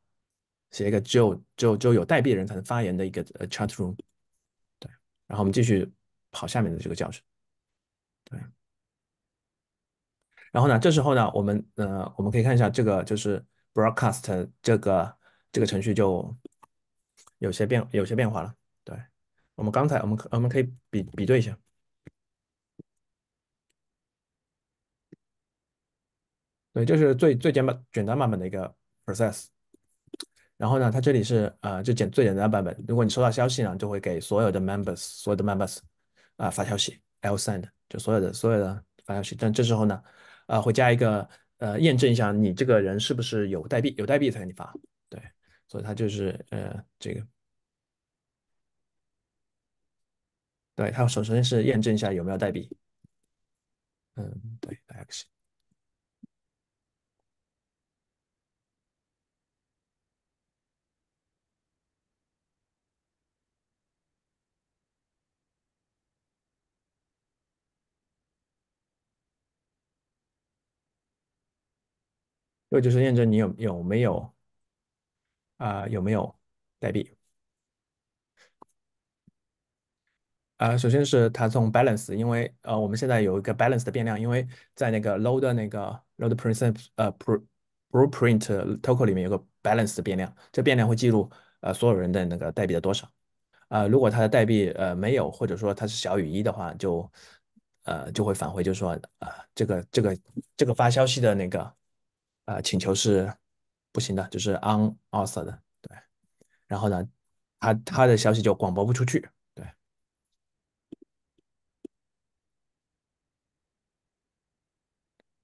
[SPEAKER 2] 写一个只有只有只有有代币的人才能发言的一个呃 chat room。对，然后我们继续跑下面的这个教程。对。然后呢？这时候呢，我们呃，我们可以看一下这个，就是 broadcast 这个这个程序就有些变有些变化了。对我们刚才我们可我们可以比比对一下，对，这是最最简版简单版本的一个 process。然后呢，它这里是呃就简最简单版本。如果你收到消息呢，就会给所有的 members 所有的 members 啊发消息，lsend 就所有的所有的发消息。但这时候呢。啊，会加一个呃，验证一下你这个人是不是有代币，有代币才给你发。对，所以它就是呃，这个，对，它首首先是验证一下有没有代币。嗯，对，X。又就是验证你有有没有啊有没有代币啊？首先是他从 balance，因为呃我们现在有一个 balance 的变量，因为在那个 load 那个 load person 呃 b l p e blueprint token 里面有个 balance 的变量，这变量会记录呃所有人的那个代币的多少啊。如果他的代币呃没有或者说它是小于一的话，就呃就会返回，就是说啊这个这个这个发消息的那个。呃，请求是不行的，就是 unanswered，对。然后呢，他他的消息就广播不出去，对。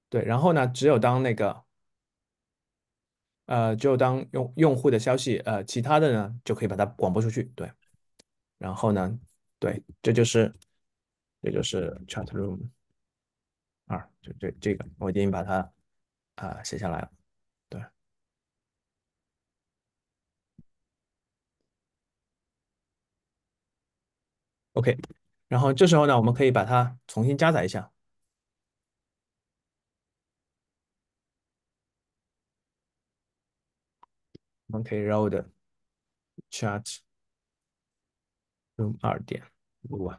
[SPEAKER 2] 对，然后呢，只有当那个，呃，就当用用户的消息，呃，其他的呢就可以把它广播出去，对。然后呢，对，这就是这就是 chat room 二，就这这个，我已经把它。啊，写下来了，对。OK，然后这时候呢，我们可以把它重新加载一下。我们可以 r o a d chart room 二点五五，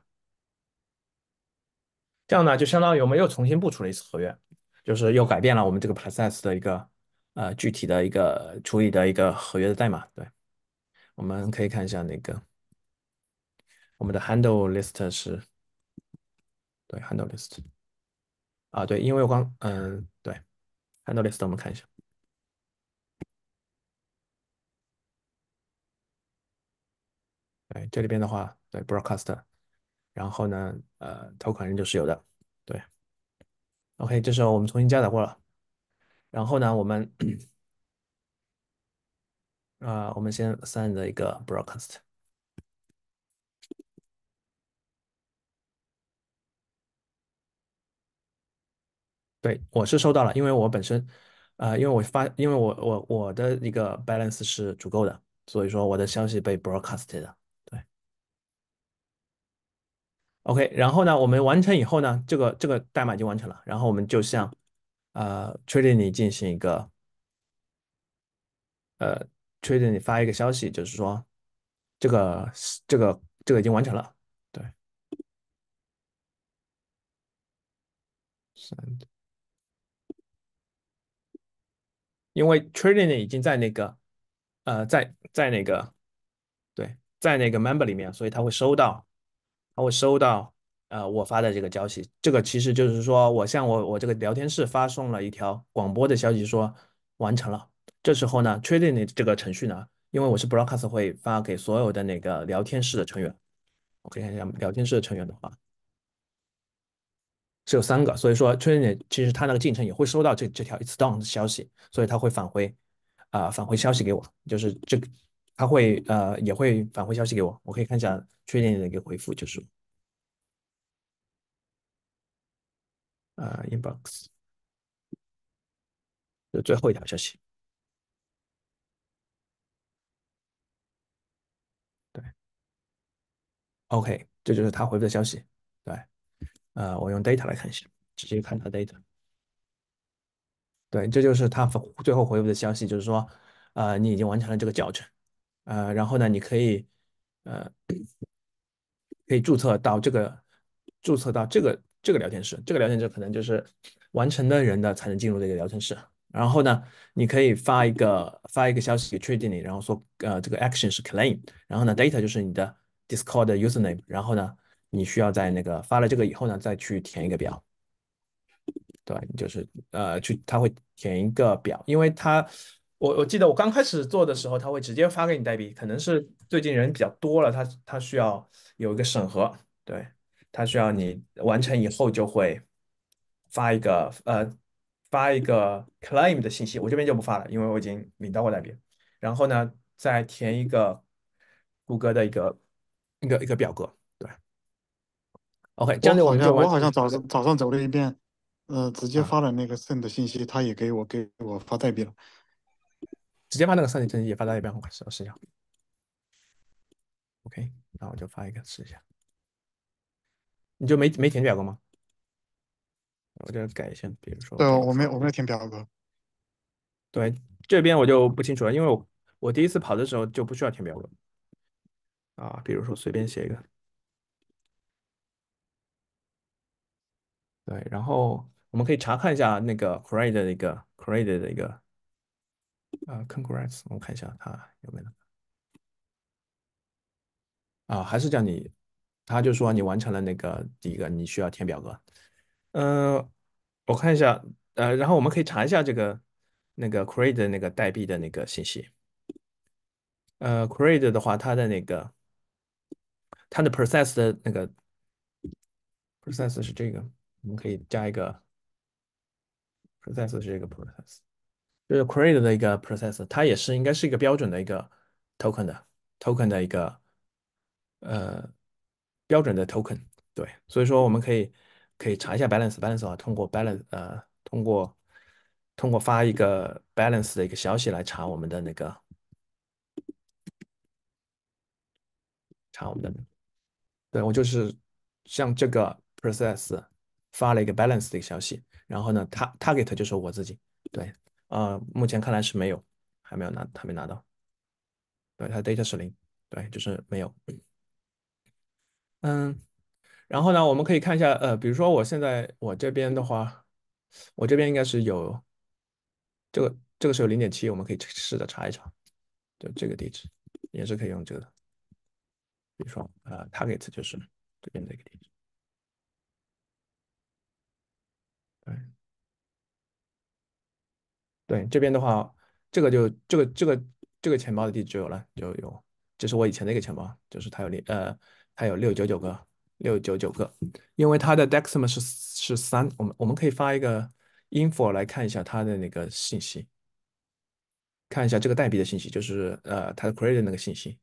[SPEAKER 2] 这样呢，就相当于我们又重新布出了一次合约。就是又改变了我们这个 process 的一个呃具体的一个处理的一个合约的代码，对，我们可以看一下那个我们的 handle list 是，对 handle list，啊对，因为我刚嗯对 handle list，我们看一下，对，这里边的话对 broadcast，然后呢呃投款人就是有的，对。OK，这时候我们重新加载过了，然后呢，我们啊，我们先 send 一个 broadcast。对我是收到了，因为我本身啊，因为我发，因为我我我的一个 balance 是足够的，所以说我的消息被 broadcast 的。OK，然后呢，我们完成以后呢，这个这个代码就完成了。然后我们就向呃 t r i n i t 进行一个呃 t r i n i t 发一个消息，就是说这个这个这个已经完成了。对，send，因为 t r a d i n g 已经在那个呃在在那个对在那个 member 里面，所以他会收到。会收到，呃，我发的这个消息，这个其实就是说我向我我这个聊天室发送了一条广播的消息，说完成了。这时候呢 t r i n i n g 这个程序呢，因为我是 broadcast 会发给所有的那个聊天室的成员，我看一下聊天室的成员的话，是有三个，所以说 t r i n i n g 其实它那个进程也会收到这这条 it's done 的消息，所以它会返回，啊，返回消息给我，就是这个。他会呃也会返回消息给我，我可以看一下确定的一个回复，就是啊 inbox 就最后一条消息，对，OK，这就是他回复的消息。对，呃，我用 data 来看一下，直接看到 data。对，这就是他最后回复的消息，就是说，呃，你已经完成了这个教程。呃，然后呢，你可以，呃，可以注册到这个，注册到这个这个聊天室，这个聊天室可能就是完成的人的才能进入这个聊天室。然后呢，你可以发一个发一个消息给确定你，然后说，呃，这个 action 是 claim，然后呢，data 就是你的 Discord user name，然后呢，你需要在那个发了这个以后呢，再去填一个表，对就是呃，去他会填一个表，因为他。我我记得我刚开始做的时候，他会直接发给你代币，可能是最近人比较多了，他他需要有一个审核，对他需要你完成以后就会发一个呃发一个 claim 的信息，我这边就不发了，因为我已经领到过代币，然后呢再填一个谷歌的一个一个一个表格，对，OK 这样完就我好像早上
[SPEAKER 1] 早上走了一遍，呃直接发了那个 send 的信息，他也给我给我发代币了。
[SPEAKER 2] 直接把那个三级真书也发到一边我快，试一下。OK，那我就发一个试一下。你就没没填表格吗？我就改一下，比如说。对，我
[SPEAKER 1] 没有我没有填表格。
[SPEAKER 2] 对，这边我就不清楚了，因为我我第一次跑的时候就不需要填表格。啊，比如说随便写一个。对，然后我们可以查看一下那个 create 的一个 create 的一个。啊，congrats，我看一下他有没有啊，还是叫你，他就说你完成了那个第一个，你需要填表格。嗯，我看一下，呃，然后我们可以查一下这个那个 create 那个代币的那个信息。呃，create 的话，它的那个它的 process 的那个 process 是这个，我们可以加一个 process 是这个 process。就是 create 的一个 process，它也是应该是一个标准的一个 token 的 token 的一个呃标准的 token。对，所以说我们可以可以查一下 balance balance 啊，通过 balance，呃，通过通过发一个 balance 的一个消息来查我们的那个查我们的。对我就是像这个 process 发了一个 balance 的一个消息，然后呢，它 target 就是我自己。对。呃，目前看来是没有，还没有拿，还没拿到。对，它 data 是零，对，就是没有。嗯，然后呢，我们可以看一下，呃，比如说我现在我这边的话，我这边应该是有，这个这个是有零点七，我们可以试着查一查，就这个地址也是可以用这个，比如说呃 t a r g e t 就是这边的一个地址。对这边的话，这个就这个这个这个钱包的地址有了，就有。这是我以前的一个钱包，就是它有六呃，它有六九九个六九九个，因为它的 d e x i m a 是是三。我们我们可以发一个 info 来看一下它的那个信息，看一下这个代币的信息，就是呃，它 c r e a t 那个信息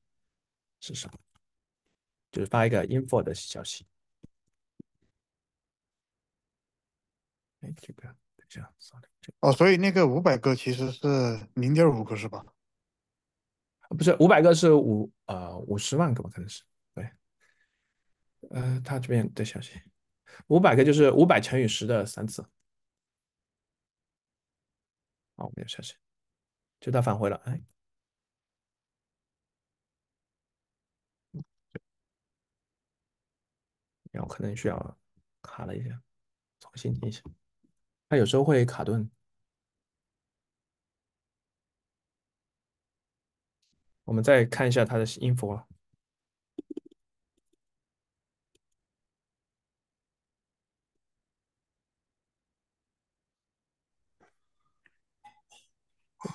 [SPEAKER 2] 是什么，就是发一个 info 的消息。
[SPEAKER 1] 来这个。这样算哦，所以那个五百个其实是零点五个是吧？不是，五百个是五啊
[SPEAKER 2] 五十万个吧？可能是，对，呃，他这边得小心，五百个就是五百乘以十的三次，好，我们下去，就他返回了，哎，然后可能需要卡了一下，重新进行。它有时候会卡顿，我们再看一下它的音符。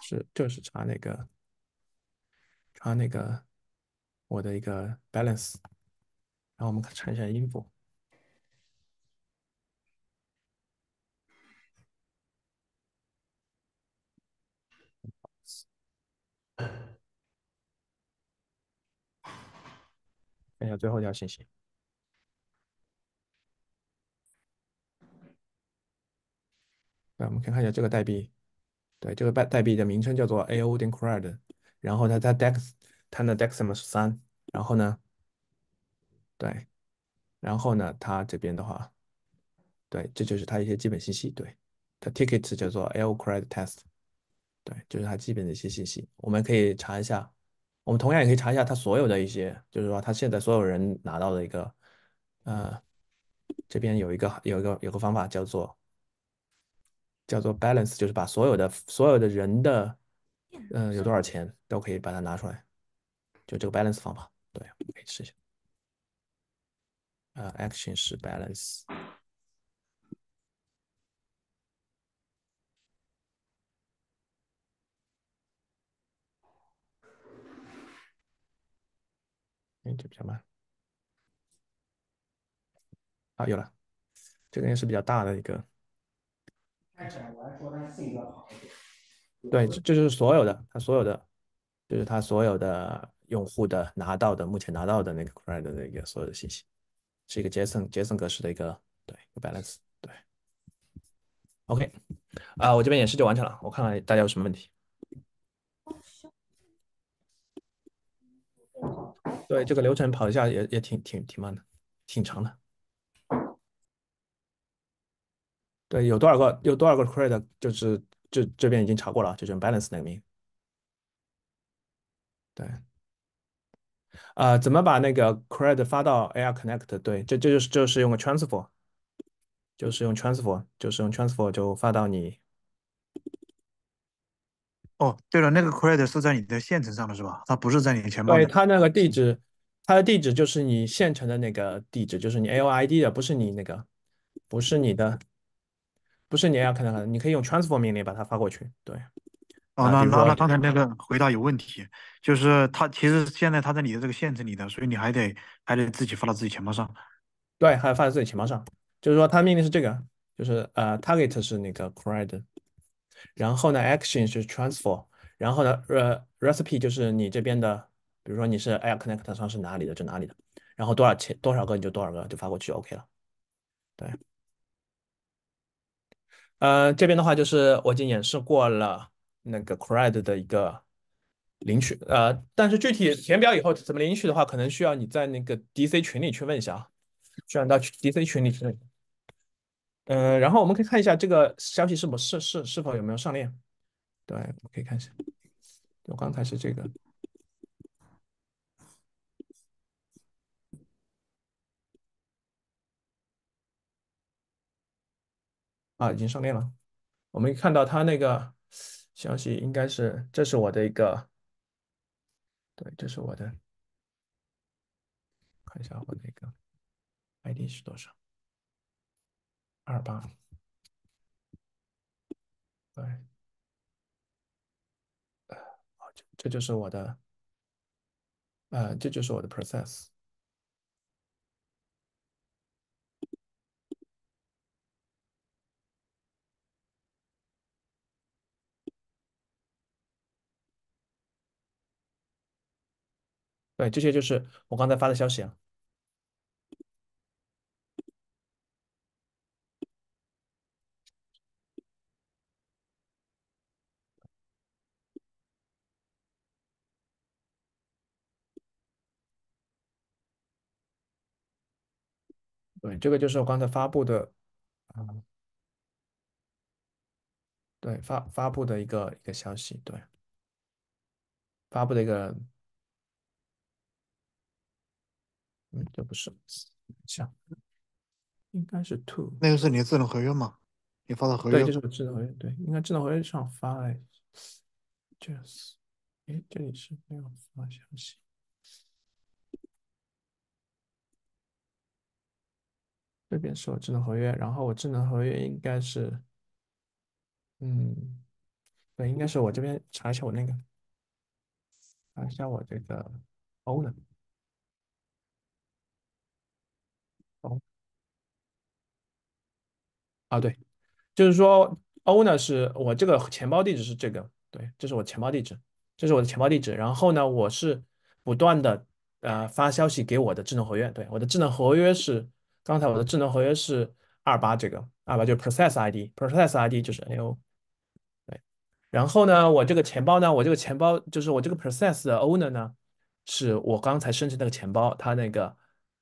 [SPEAKER 2] 是就是查那个查那个我的一个 balance，然后我们看查一下音符。还有最后一条信息。那我们可以看一下这个代币，对，这个代代币的名称叫做 AO t c r e d i 然后它它 DEX 它的 DEXMAS 是三，然后呢，对，然后呢，它这边的话，对，这就是它一些基本信息，对，它 ticket s 叫做 a c r e d t Test，对，就是它基本的一些信息，我们可以查一下。我们同样也可以查一下他所有的一些，就是说他现在所有人拿到的一个，呃，这边有一个有一个有个方法叫做叫做 balance，就是把所有的所有的人的嗯有多少钱都可以把它拿出来，就这个 balance 方法，对，可以试一下。呃，action 是 balance。哎，就比较慢。啊，有了，这个也是比较大的一个。对，这就是所有的，他所有的，就是他所有的用户的拿到的，目前拿到的那个 credit 的一个所有的信息，是一个 JSON JSON 格式的一个对一个 balance 对。OK，啊，我这边演示就完成了，我看看大家有什么问题。对这个流程跑一下也也挺挺挺慢的，挺长的。对，有多少个有多少个 credit？就是就这边已经查过了，就是 balance 那个名。对。呃，怎么把那个 credit 发到 Air Connect？对，这这就是就是用个 transfer，就是用 transfer，就是用 transfer 就发到你。
[SPEAKER 1] 哦，对了，那个 credit 是在你的县城上的是吧？
[SPEAKER 2] 它不是在你钱包。对，它那个地址，它的地址就是你县城的那个地址，就是你 A o I D 的，不是你那个，不是你的，不是你 a c c o 的。你可以用 t r a n s f e r 命令把它发过去。对。
[SPEAKER 1] 哦，那那那刚才那个回答有问题，就是它其实现在它在你的这个县城里的，所以你还得还得自己发到自己钱包上。对，还发到自己钱包上。就是
[SPEAKER 2] 说，它命令是这个，就是呃，target 是那个 credit。然后呢，action 是 transfer，然后呢，呃，recipe 就是你这边的，比如说你是 air c o n n e c t 上是哪里的就哪里的，然后多少钱多少个你就多少个就发过去，OK 了。对，呃，这边的话就是我已经演示过了那个 credit 的一个领取，呃，但是具体填表以后怎么领取的话，可能需要你在那个 DC 群里去问一下啊，转到 DC 群里去问。呃，然后我们可以看一下这个消息是不是是是否有没有上链？对，我们可以看一下。我刚才是这个啊，已经上链了。我们看到它那个消息应该是，这是我的一个。对，这是我的。看一下我那个 ID 是多少？二八，对，这就是我的，啊，这就是我的 process。对，这些就是我刚才发的消息啊。对，这个就是我刚才发布的，对，发发布的一个一个消息，对，发布的一个，
[SPEAKER 1] 嗯，这不是，像，应该是 two，那个是你智能合约吗？你发的合约？对，智能合约，对，
[SPEAKER 2] 应该智能合约上发的，s t 哎，这里是没有发消息。这边是我智能合约，然后我智能合约应该是，嗯，对，应该是我这边查一下我那个，查一下我这个 O 呢，O，啊对，就是说 O 呢是我这个钱包地址是这个，对，这是我钱包地址，这是我的钱包地址，然后呢，我是不断的呃发消息给我的智能合约，对，我的智能合约是。刚才我的智能合约是二八这个二八就是 process ID，process ID 就是 NO。对，然后呢，我这个钱包呢，我这个钱包就是我这个 process 的 owner 呢，是我刚才生成那个钱包，它那个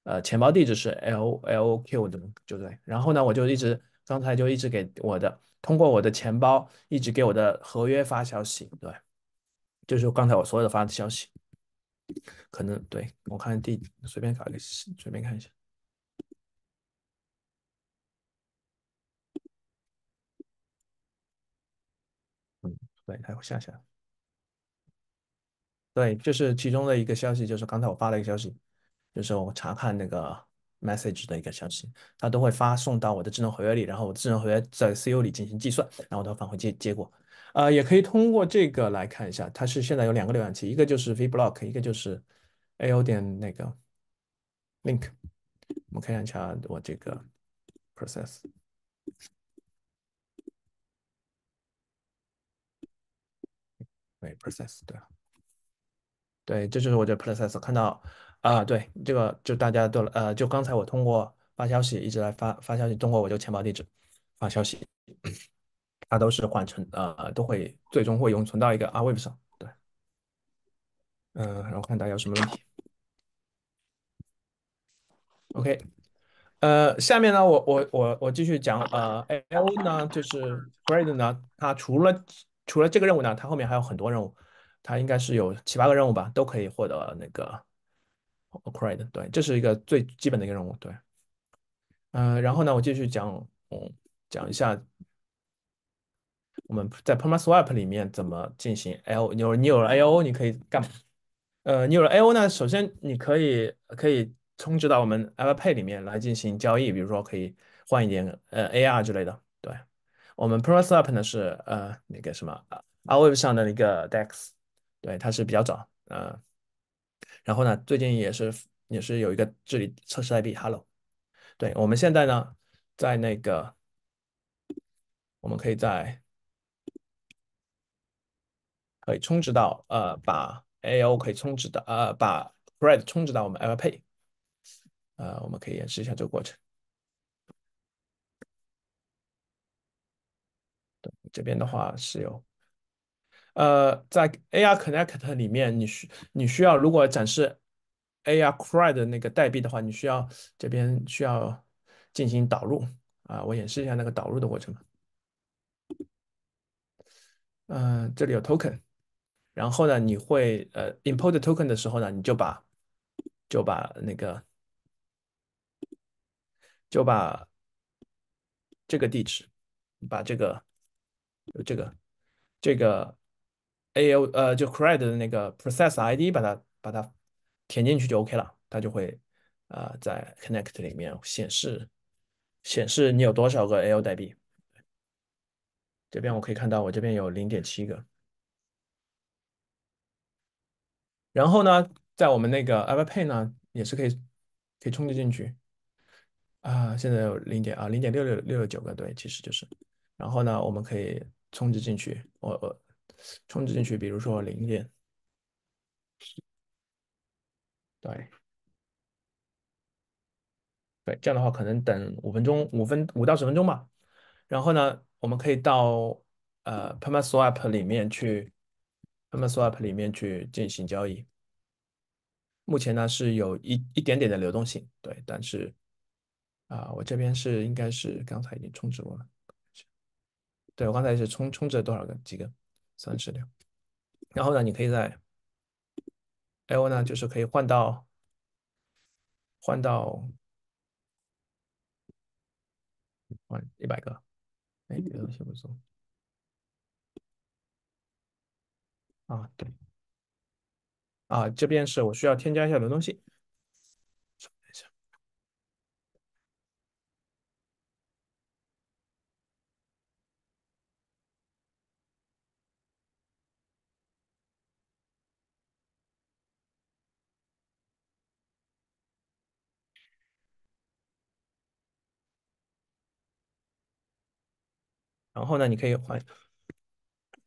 [SPEAKER 2] 呃钱包地址是 L L Q 的，就对。然后呢，我就一直刚才就一直给我的通过我的钱包一直给我的合约发消息，对，就是刚才我所有的发的消息，可能对我看第随便搞一个随便看一下。来我想想，对，就是其中的一个消息，就是刚才我发了一个消息，就是我查看那个 message 的一个消息，它都会发送到我的智能合约里，然后我智能合约在 C U 里进行计算，然后它返回结结果。呃，也可以通过这个来看一下，它是现在有两个浏览器，一个就是 V Block，一个就是 A O 点那个 Link。我们看一下我这个 process。对，process，对，对，这就是我的 process。看到啊，对，这个就大家都呃，就刚才我通过发消息一直来发发消息，通过我的钱包地址发消息，它都是缓存，呃，都会最终会永存到一个 R w e b 上。对，嗯，然后看大家有什么问题。OK，呃，下面呢，我我我我继续讲，呃 l 呢，就是 grade 呢，它除了除了这个任务呢，它后面还有很多任务，它应该是有七八个任务吧，都可以获得那个 credit。对，这是一个最基本的一个任务。对，嗯，然后呢，我继续讲，讲一下我们在 Permaswap 里面怎么进行 L，你有你有了 A O，你可以干嘛？呃，你有了 A O，呢，首先你可以可以充值到我们 a l p a y 里面来进行交易，比如说可以换一点呃 A R 之类的。对。我们 p r o s u p 呢是呃那个什么啊 o u r 上的一个 Dex，对，它是比较早，呃，然后呢，最近也是也是有一个治理测试 i b Hello，对，我们现在呢在那个我们可以在可以充值到呃把 a o 可以充值到呃把 b r e d 充值到我们 a l p a y 呃，我们可以演示一下这个过程。这边的话是有，呃，在 AR Connect 里面，你需你需要如果展示 AR Cry 的那个代币的话，你需要这边需要进行导入啊，我演示一下那个导入的过程。嗯，这里有 Token，然后呢，你会呃 import Token 的时候呢，你就把就把那个就把这个地址把这个。这个这个 A O 呃就 c r e d t e 的那个 Process ID，把它把它填进去就 OK 了，它就会啊在 Connect 里面显示显示你有多少个 A O 代币。这边我可以看到我这边有零点七个。然后呢，在我们那个 i v e p a y 呢也是可以可以充值进去啊，现在零点啊零点六六六九个对，其实就是。然后呢，我们可以。充值进去，我我充值进去，比如说零点，对，对，这样的话可能等五分钟，五分五到十分钟吧。然后呢，我们可以到呃 PermaSwap 里面去，PermaSwap 里面去进行交易。目前呢是有一一点点的流动性，对，但是啊，我这边是应该是刚才已经充值过了。对，我刚才是充充值了多少个？几个？三十六。然后呢？你可以在 L 呢，就是可以换到换到换一百个。哎，流东西不错。啊，对。啊，这边是我需要添加一下流动性。然后呢，你可以换，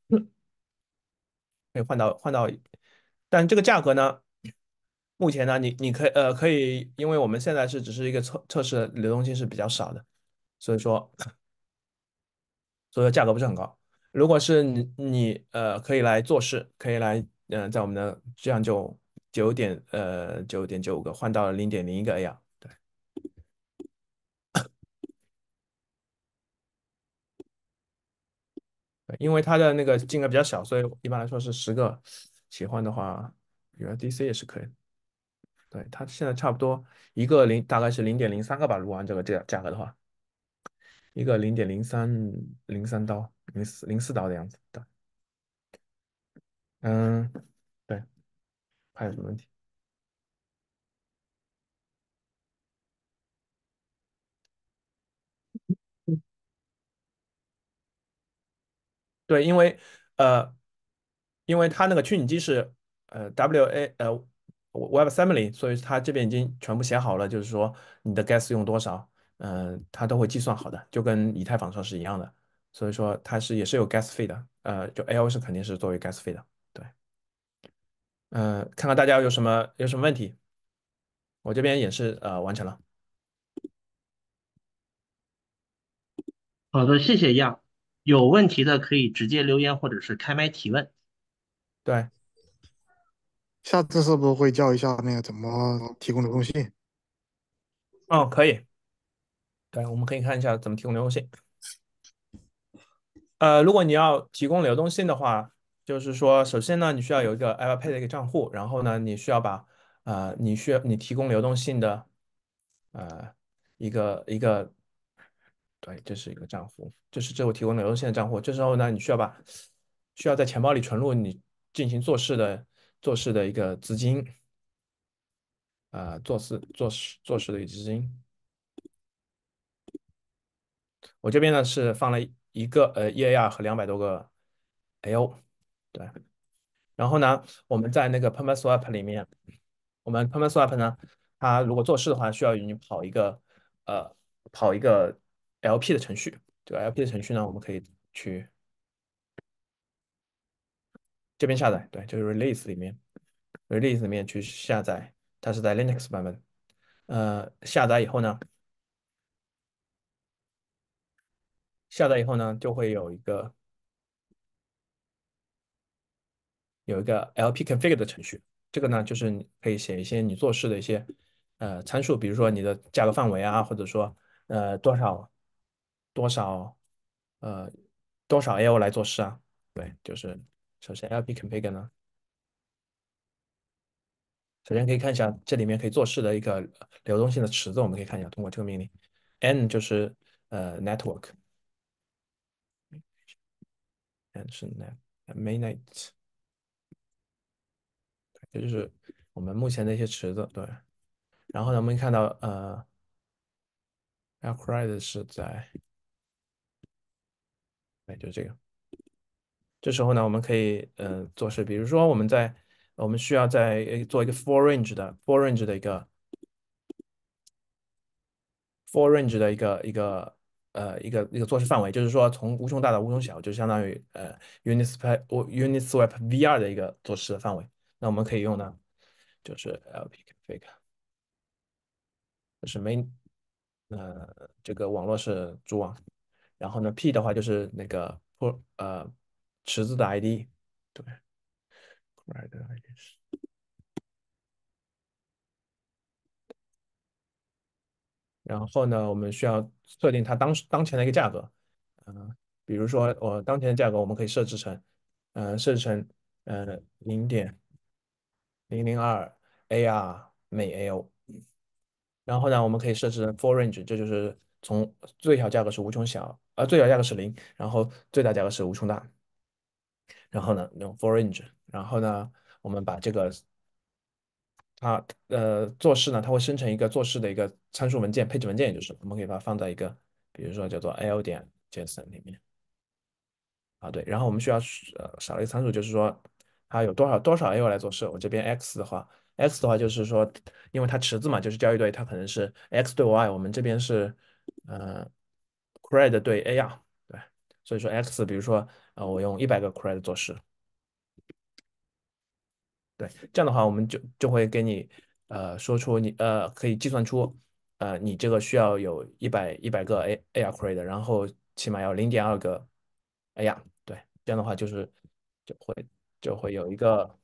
[SPEAKER 2] 可以换到换到，但这个价格呢，目前呢，你你可以呃可以，因为我们现在是只是一个测测试，流动性是比较少的，所以说，所以说价格不是很高。如果是你你呃可以来做事，可以来嗯，在我们的这样就九点呃九点九五个换到了零点零一个，AR。对，因为它的那个金额比较小，所以一般来说是十个。喜欢的话，比如 DC 也是可以。对，它现在差不多一个零，大概是零点零三个吧，果按这个价价格的话，一个零点零三零三刀，零四零四刀的样子对，嗯，对，还有什么问题？对，因为呃，因为它那个虚拟机是呃 W A 呃 Web Assembly，所以它这边已经全部写好了，就是说你的 Gas 用多少，嗯，它都会计算好的，就跟以太坊上是一样的，所以说它是也是有 Gas 费的，呃，就 L 是肯定是作为 Gas 费的，对，嗯，看看大家有什么有什么问题，
[SPEAKER 1] 我这边也是呃完成了，好的，谢谢亚。有问题的可以直接留言，或者是开麦提问。对，下次是不是会教一下那个怎么提供流动性？
[SPEAKER 2] 哦，可以。对，我们可以看一下怎么提供流动性。呃，如果你要提供流动性的话，就是说，首先呢，你需要有一个 Alipay 的一个账户，然后呢，你需要把呃，你需要你提供流动性的呃一个一个。对，这是一个账户，这是这我提供的性的账户。这时候呢，你需要把需要在钱包里存入你进行做事的做事的一个资金，啊，做事做事做事的一个资金。我这边呢是放了一个呃 E A R 和两百多个 L。对。然后呢，我们在那个 PermaSwap 里面，我们 PermaSwap 呢，它如果做事的话，需要你跑一个呃跑一个。L P 的程序，这个 L P 的程序呢，我们可以去这边下载，对，就是 Release 里面，Release 里面去下载，它是在 Linux 版本。呃，下载以后呢，下载以后呢，就会有一个有一个 L P config 的程序，这个呢，就是可以写一些你做事的一些呃参数，比如说你的价格范围啊，或者说呃多少。多少呃多少 L 来做事啊？对，就是首先 LP config 呢，首先可以看一下这里面可以做事的一个流动性的池子，我们可以看一下通过这个命令，N 就是呃 network，N 是 net，mainnet，这就是我们目前的一些池子。对，然后呢，我们看到呃 a c r i r d 是在。哎，就是这个。这时候呢，我们可以呃做事，比如说我们在我们需要在做一个 f u r range 的 f u r range 的一个 f u r range 的一个一个呃一个一个做事范围，就是说从无穷大到无穷小，就相当于呃 unit swap unit swap v2 的一个做事的范围。那我们可以用呢，就是 lp config，就是 main，呃，这个网络是主网。然后呢，P 的话就是那个呃池子的 ID，对，然后呢，我们需要设定它当时当前的一个价格，嗯，比如说我当前的价格，我们可以设置成，嗯，设置成，嗯，零点零零二 AR 每 L，然后呢，我们可以设置成 for range，这就是。从最小价格是无穷小，呃，最小价格是零，然后最大价格是无穷大。然后呢，用 for range。然后呢，我们把这个它呃做事呢，它会生成一个做事的一个参数文件、配置文件，也就是我们可以把它放在一个比如说叫做 l 点 json 里面啊。对，然后我们需要呃少一个参数，就是说它有多少多少 l 来做事。我这边 x 的话，x 的话就是说，因为它池子嘛，就是交易对，它可能是 x 对 y，我们这边是。呃，credit 对 a r 对，所以说 X，比如说呃，我用一百个 credit 做事，对，这样的话我们就就会给你呃说出你呃可以计算出呃你这个需要有一百一百个 A a r credit，然后起码要零点二个 a r 呀，对，这样的话就是就会就会有一个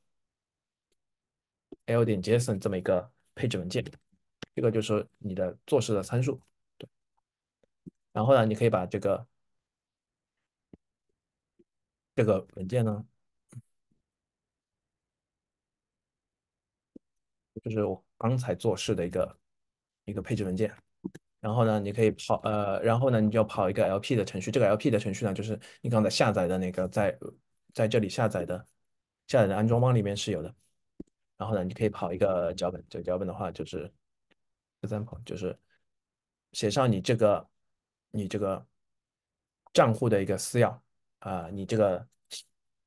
[SPEAKER 2] L 点 JSON 这么一个配置文件，这个就是你的做事的参数。然后呢，你可以把这个这个文件呢，就是我刚才做事的一个一个配置文件。然后呢，你可以跑呃，然后呢，你就跑一个 LP 的程序。这个 LP 的程序呢，就是你刚才下载的那个，在在这里下载的下载的安装包里面是有的。然后呢，你可以跑一个脚本。这脚本的话，就是，example 就是写上你这个。你这个账户的一个私钥啊，你这个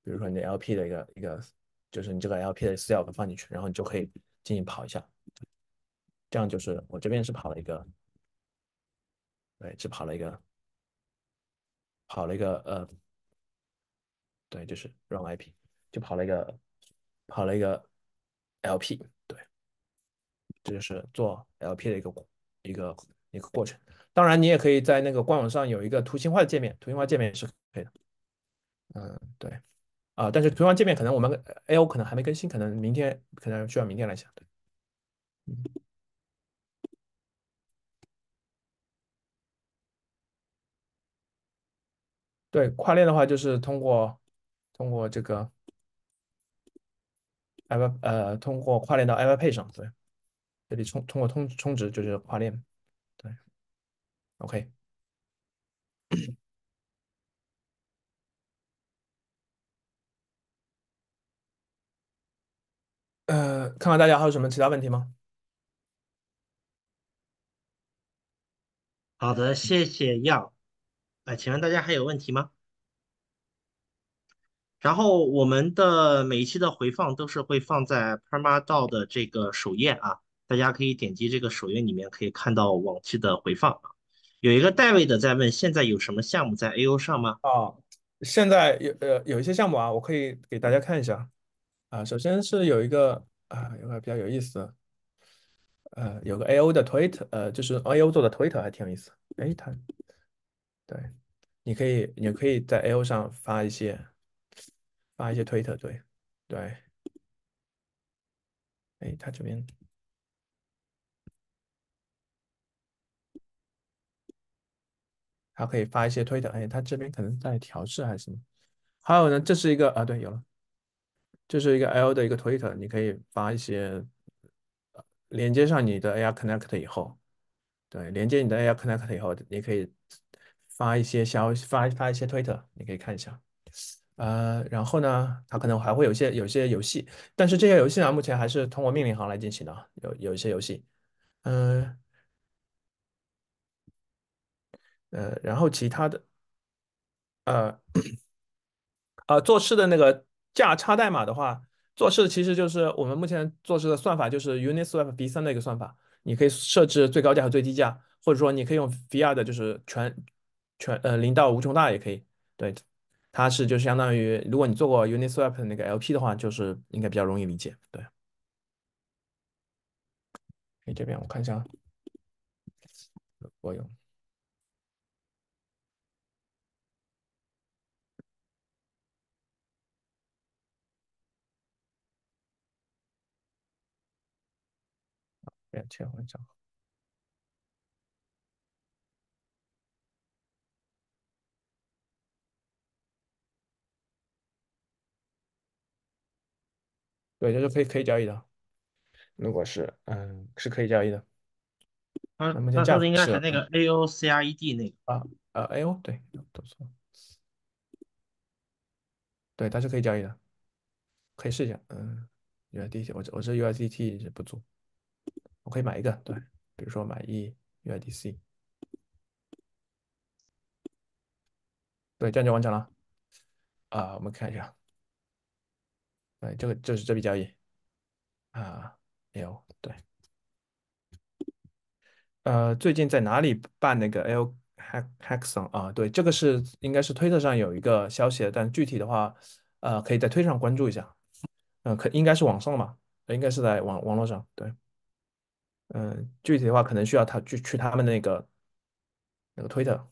[SPEAKER 2] 比如说你的 LP 的一个一个，就是你这个 LP 的私钥放进去，然后你就可以进行跑一下。这样就是我这边是跑了一个，对，只跑了一个，跑了一个呃，对，就是 Run IP，就跑了一个，跑了一个 LP，对，这就是做 LP 的一个一个一个过程。当然，你也可以在那个官网上有一个图形化的界面，图形化界面也是可以的。嗯，对。啊，但是图形化界面可能我们 a O 可能还没更新，可能明天可能需要明天来讲。对，嗯。对跨链的话，就是通过通过这个，i 不呃，通过跨链到 IY 配上，对，这里充通过充充值就是跨链。OK。呃，看看大家还有什么其他问题吗？
[SPEAKER 1] 好的，谢谢要，哎，请问大家还有问题吗？然后我们的每一期的回放都是会放在 Perma o 的这个首页啊，大家可以点击这个首页里面可以看到往期的回放啊。有一个代位的在问，现在有什么项目在 A O 上吗？啊，现在有呃有一些项目啊，我可以给
[SPEAKER 2] 大家看一下啊。首先是有一个啊，有个比较有意思，呃，有个 A O 的 Twitter，呃，就是 A O 做的 Twitter 还挺有意思。哎，他，对，你可以，你可以在 A O 上发一些，发一些 Twitter，对，对。哎，他这边。它可以发一些推特，哎，它这边可能在调试还是什么？还有呢，这是一个啊，对，有了，这是一个 L 的一个推特，你可以发一些，连接上你的 AI Connect 以后，对，连接你的 AI Connect 以后，你可以发一些消息，发发一些推特，你可以看一下，呃，然后呢，它可能还会有些有些游戏，但是这些游戏呢，目前还是通过命令行来进行的，有有一些游戏，嗯。呃，然后其他的，呃，呃，做事的那个价差代码的话，做事其实就是我们目前做事的算法就是 Uniswap V3 一个算法，你可以设置最高价和最低价，或者说你可以用 v r 的，就是全全呃零到无穷大也可以。对，它是就相当于如果你做过 Uniswap 的那个 LP 的话，就是应该比较容易理解。对，哎，这边我看一下，我用。两千账号。对，这是可以可以交易的。如果是，嗯，是可以交易的。
[SPEAKER 1] 那目前价该是那个 AOCRED 那个啊
[SPEAKER 2] 啊 a o 对，都错对，它是可以交易的，可以试一下。嗯 u i t 我我这 u s d t 是不做。我可以买一个，对，比如说买一 UIC，d 对，这样就完成了。啊，我们看一下，对，这个就是这笔交易啊。L 对，呃，最近在哪里办那个 L Hackson a 啊？对，这个是应该是推特上有一个消息，但具体的话，呃，可以在推特上关注一下。嗯，可应该是网上嘛，应该是在网网络上，对。嗯，具体的话，可能需要他去去他们那个那个推特，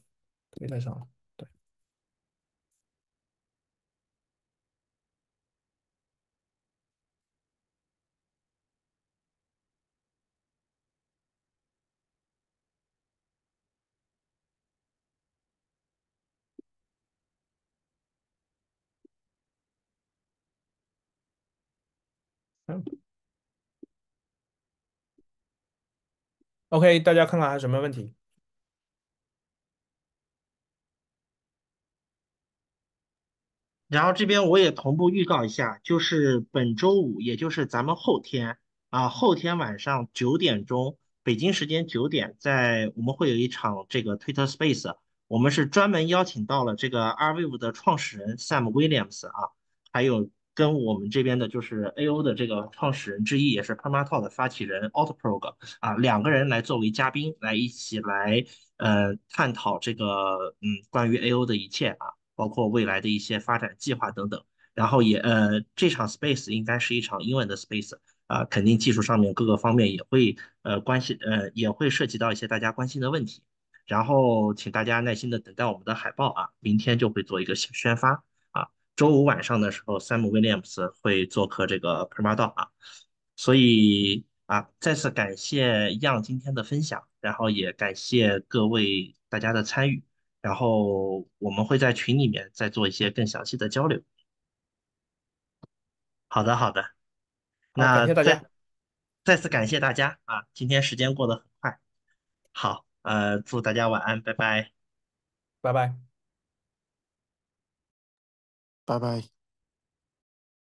[SPEAKER 2] 推特上 OK，大家看看还有什么问题。
[SPEAKER 1] 然后这边我也同步预告一下，就是本周五，也就是咱们后天啊，后天晚上九点钟，北京时间九点，在我们会有一场这个 Twitter Space，我们是专门邀请到了这个 r v e e 的创始人 Sam Williams 啊，还有。跟我们这边的就是 A O 的这个创始人之一，也是 Perma Talk 的发起人 Autoprog 啊，两个人来作为嘉宾，来一起来呃探讨这个嗯关于 A O 的一切啊，包括未来的一些发展计划等等。然后也呃这场 Space 应该是一场英文的 Space 啊，肯定技术上面各个方面也会呃关系呃也会涉及到一些大家关心的问题。然后请大家耐心的等待我们的海报啊，明天就会做一个宣发。周五晚上的时候，Sam Williams 会做客这个 p r r m a Don 啊，所以啊，再次感谢 Yang 今天的分享，然后也感谢各位大家的参与，然后我们会在群里面再做一些更详细的交流。好的，好的，那再再次感谢大家啊，今天时间过得很快。好，呃，祝大家晚安，拜拜，拜拜。拜拜。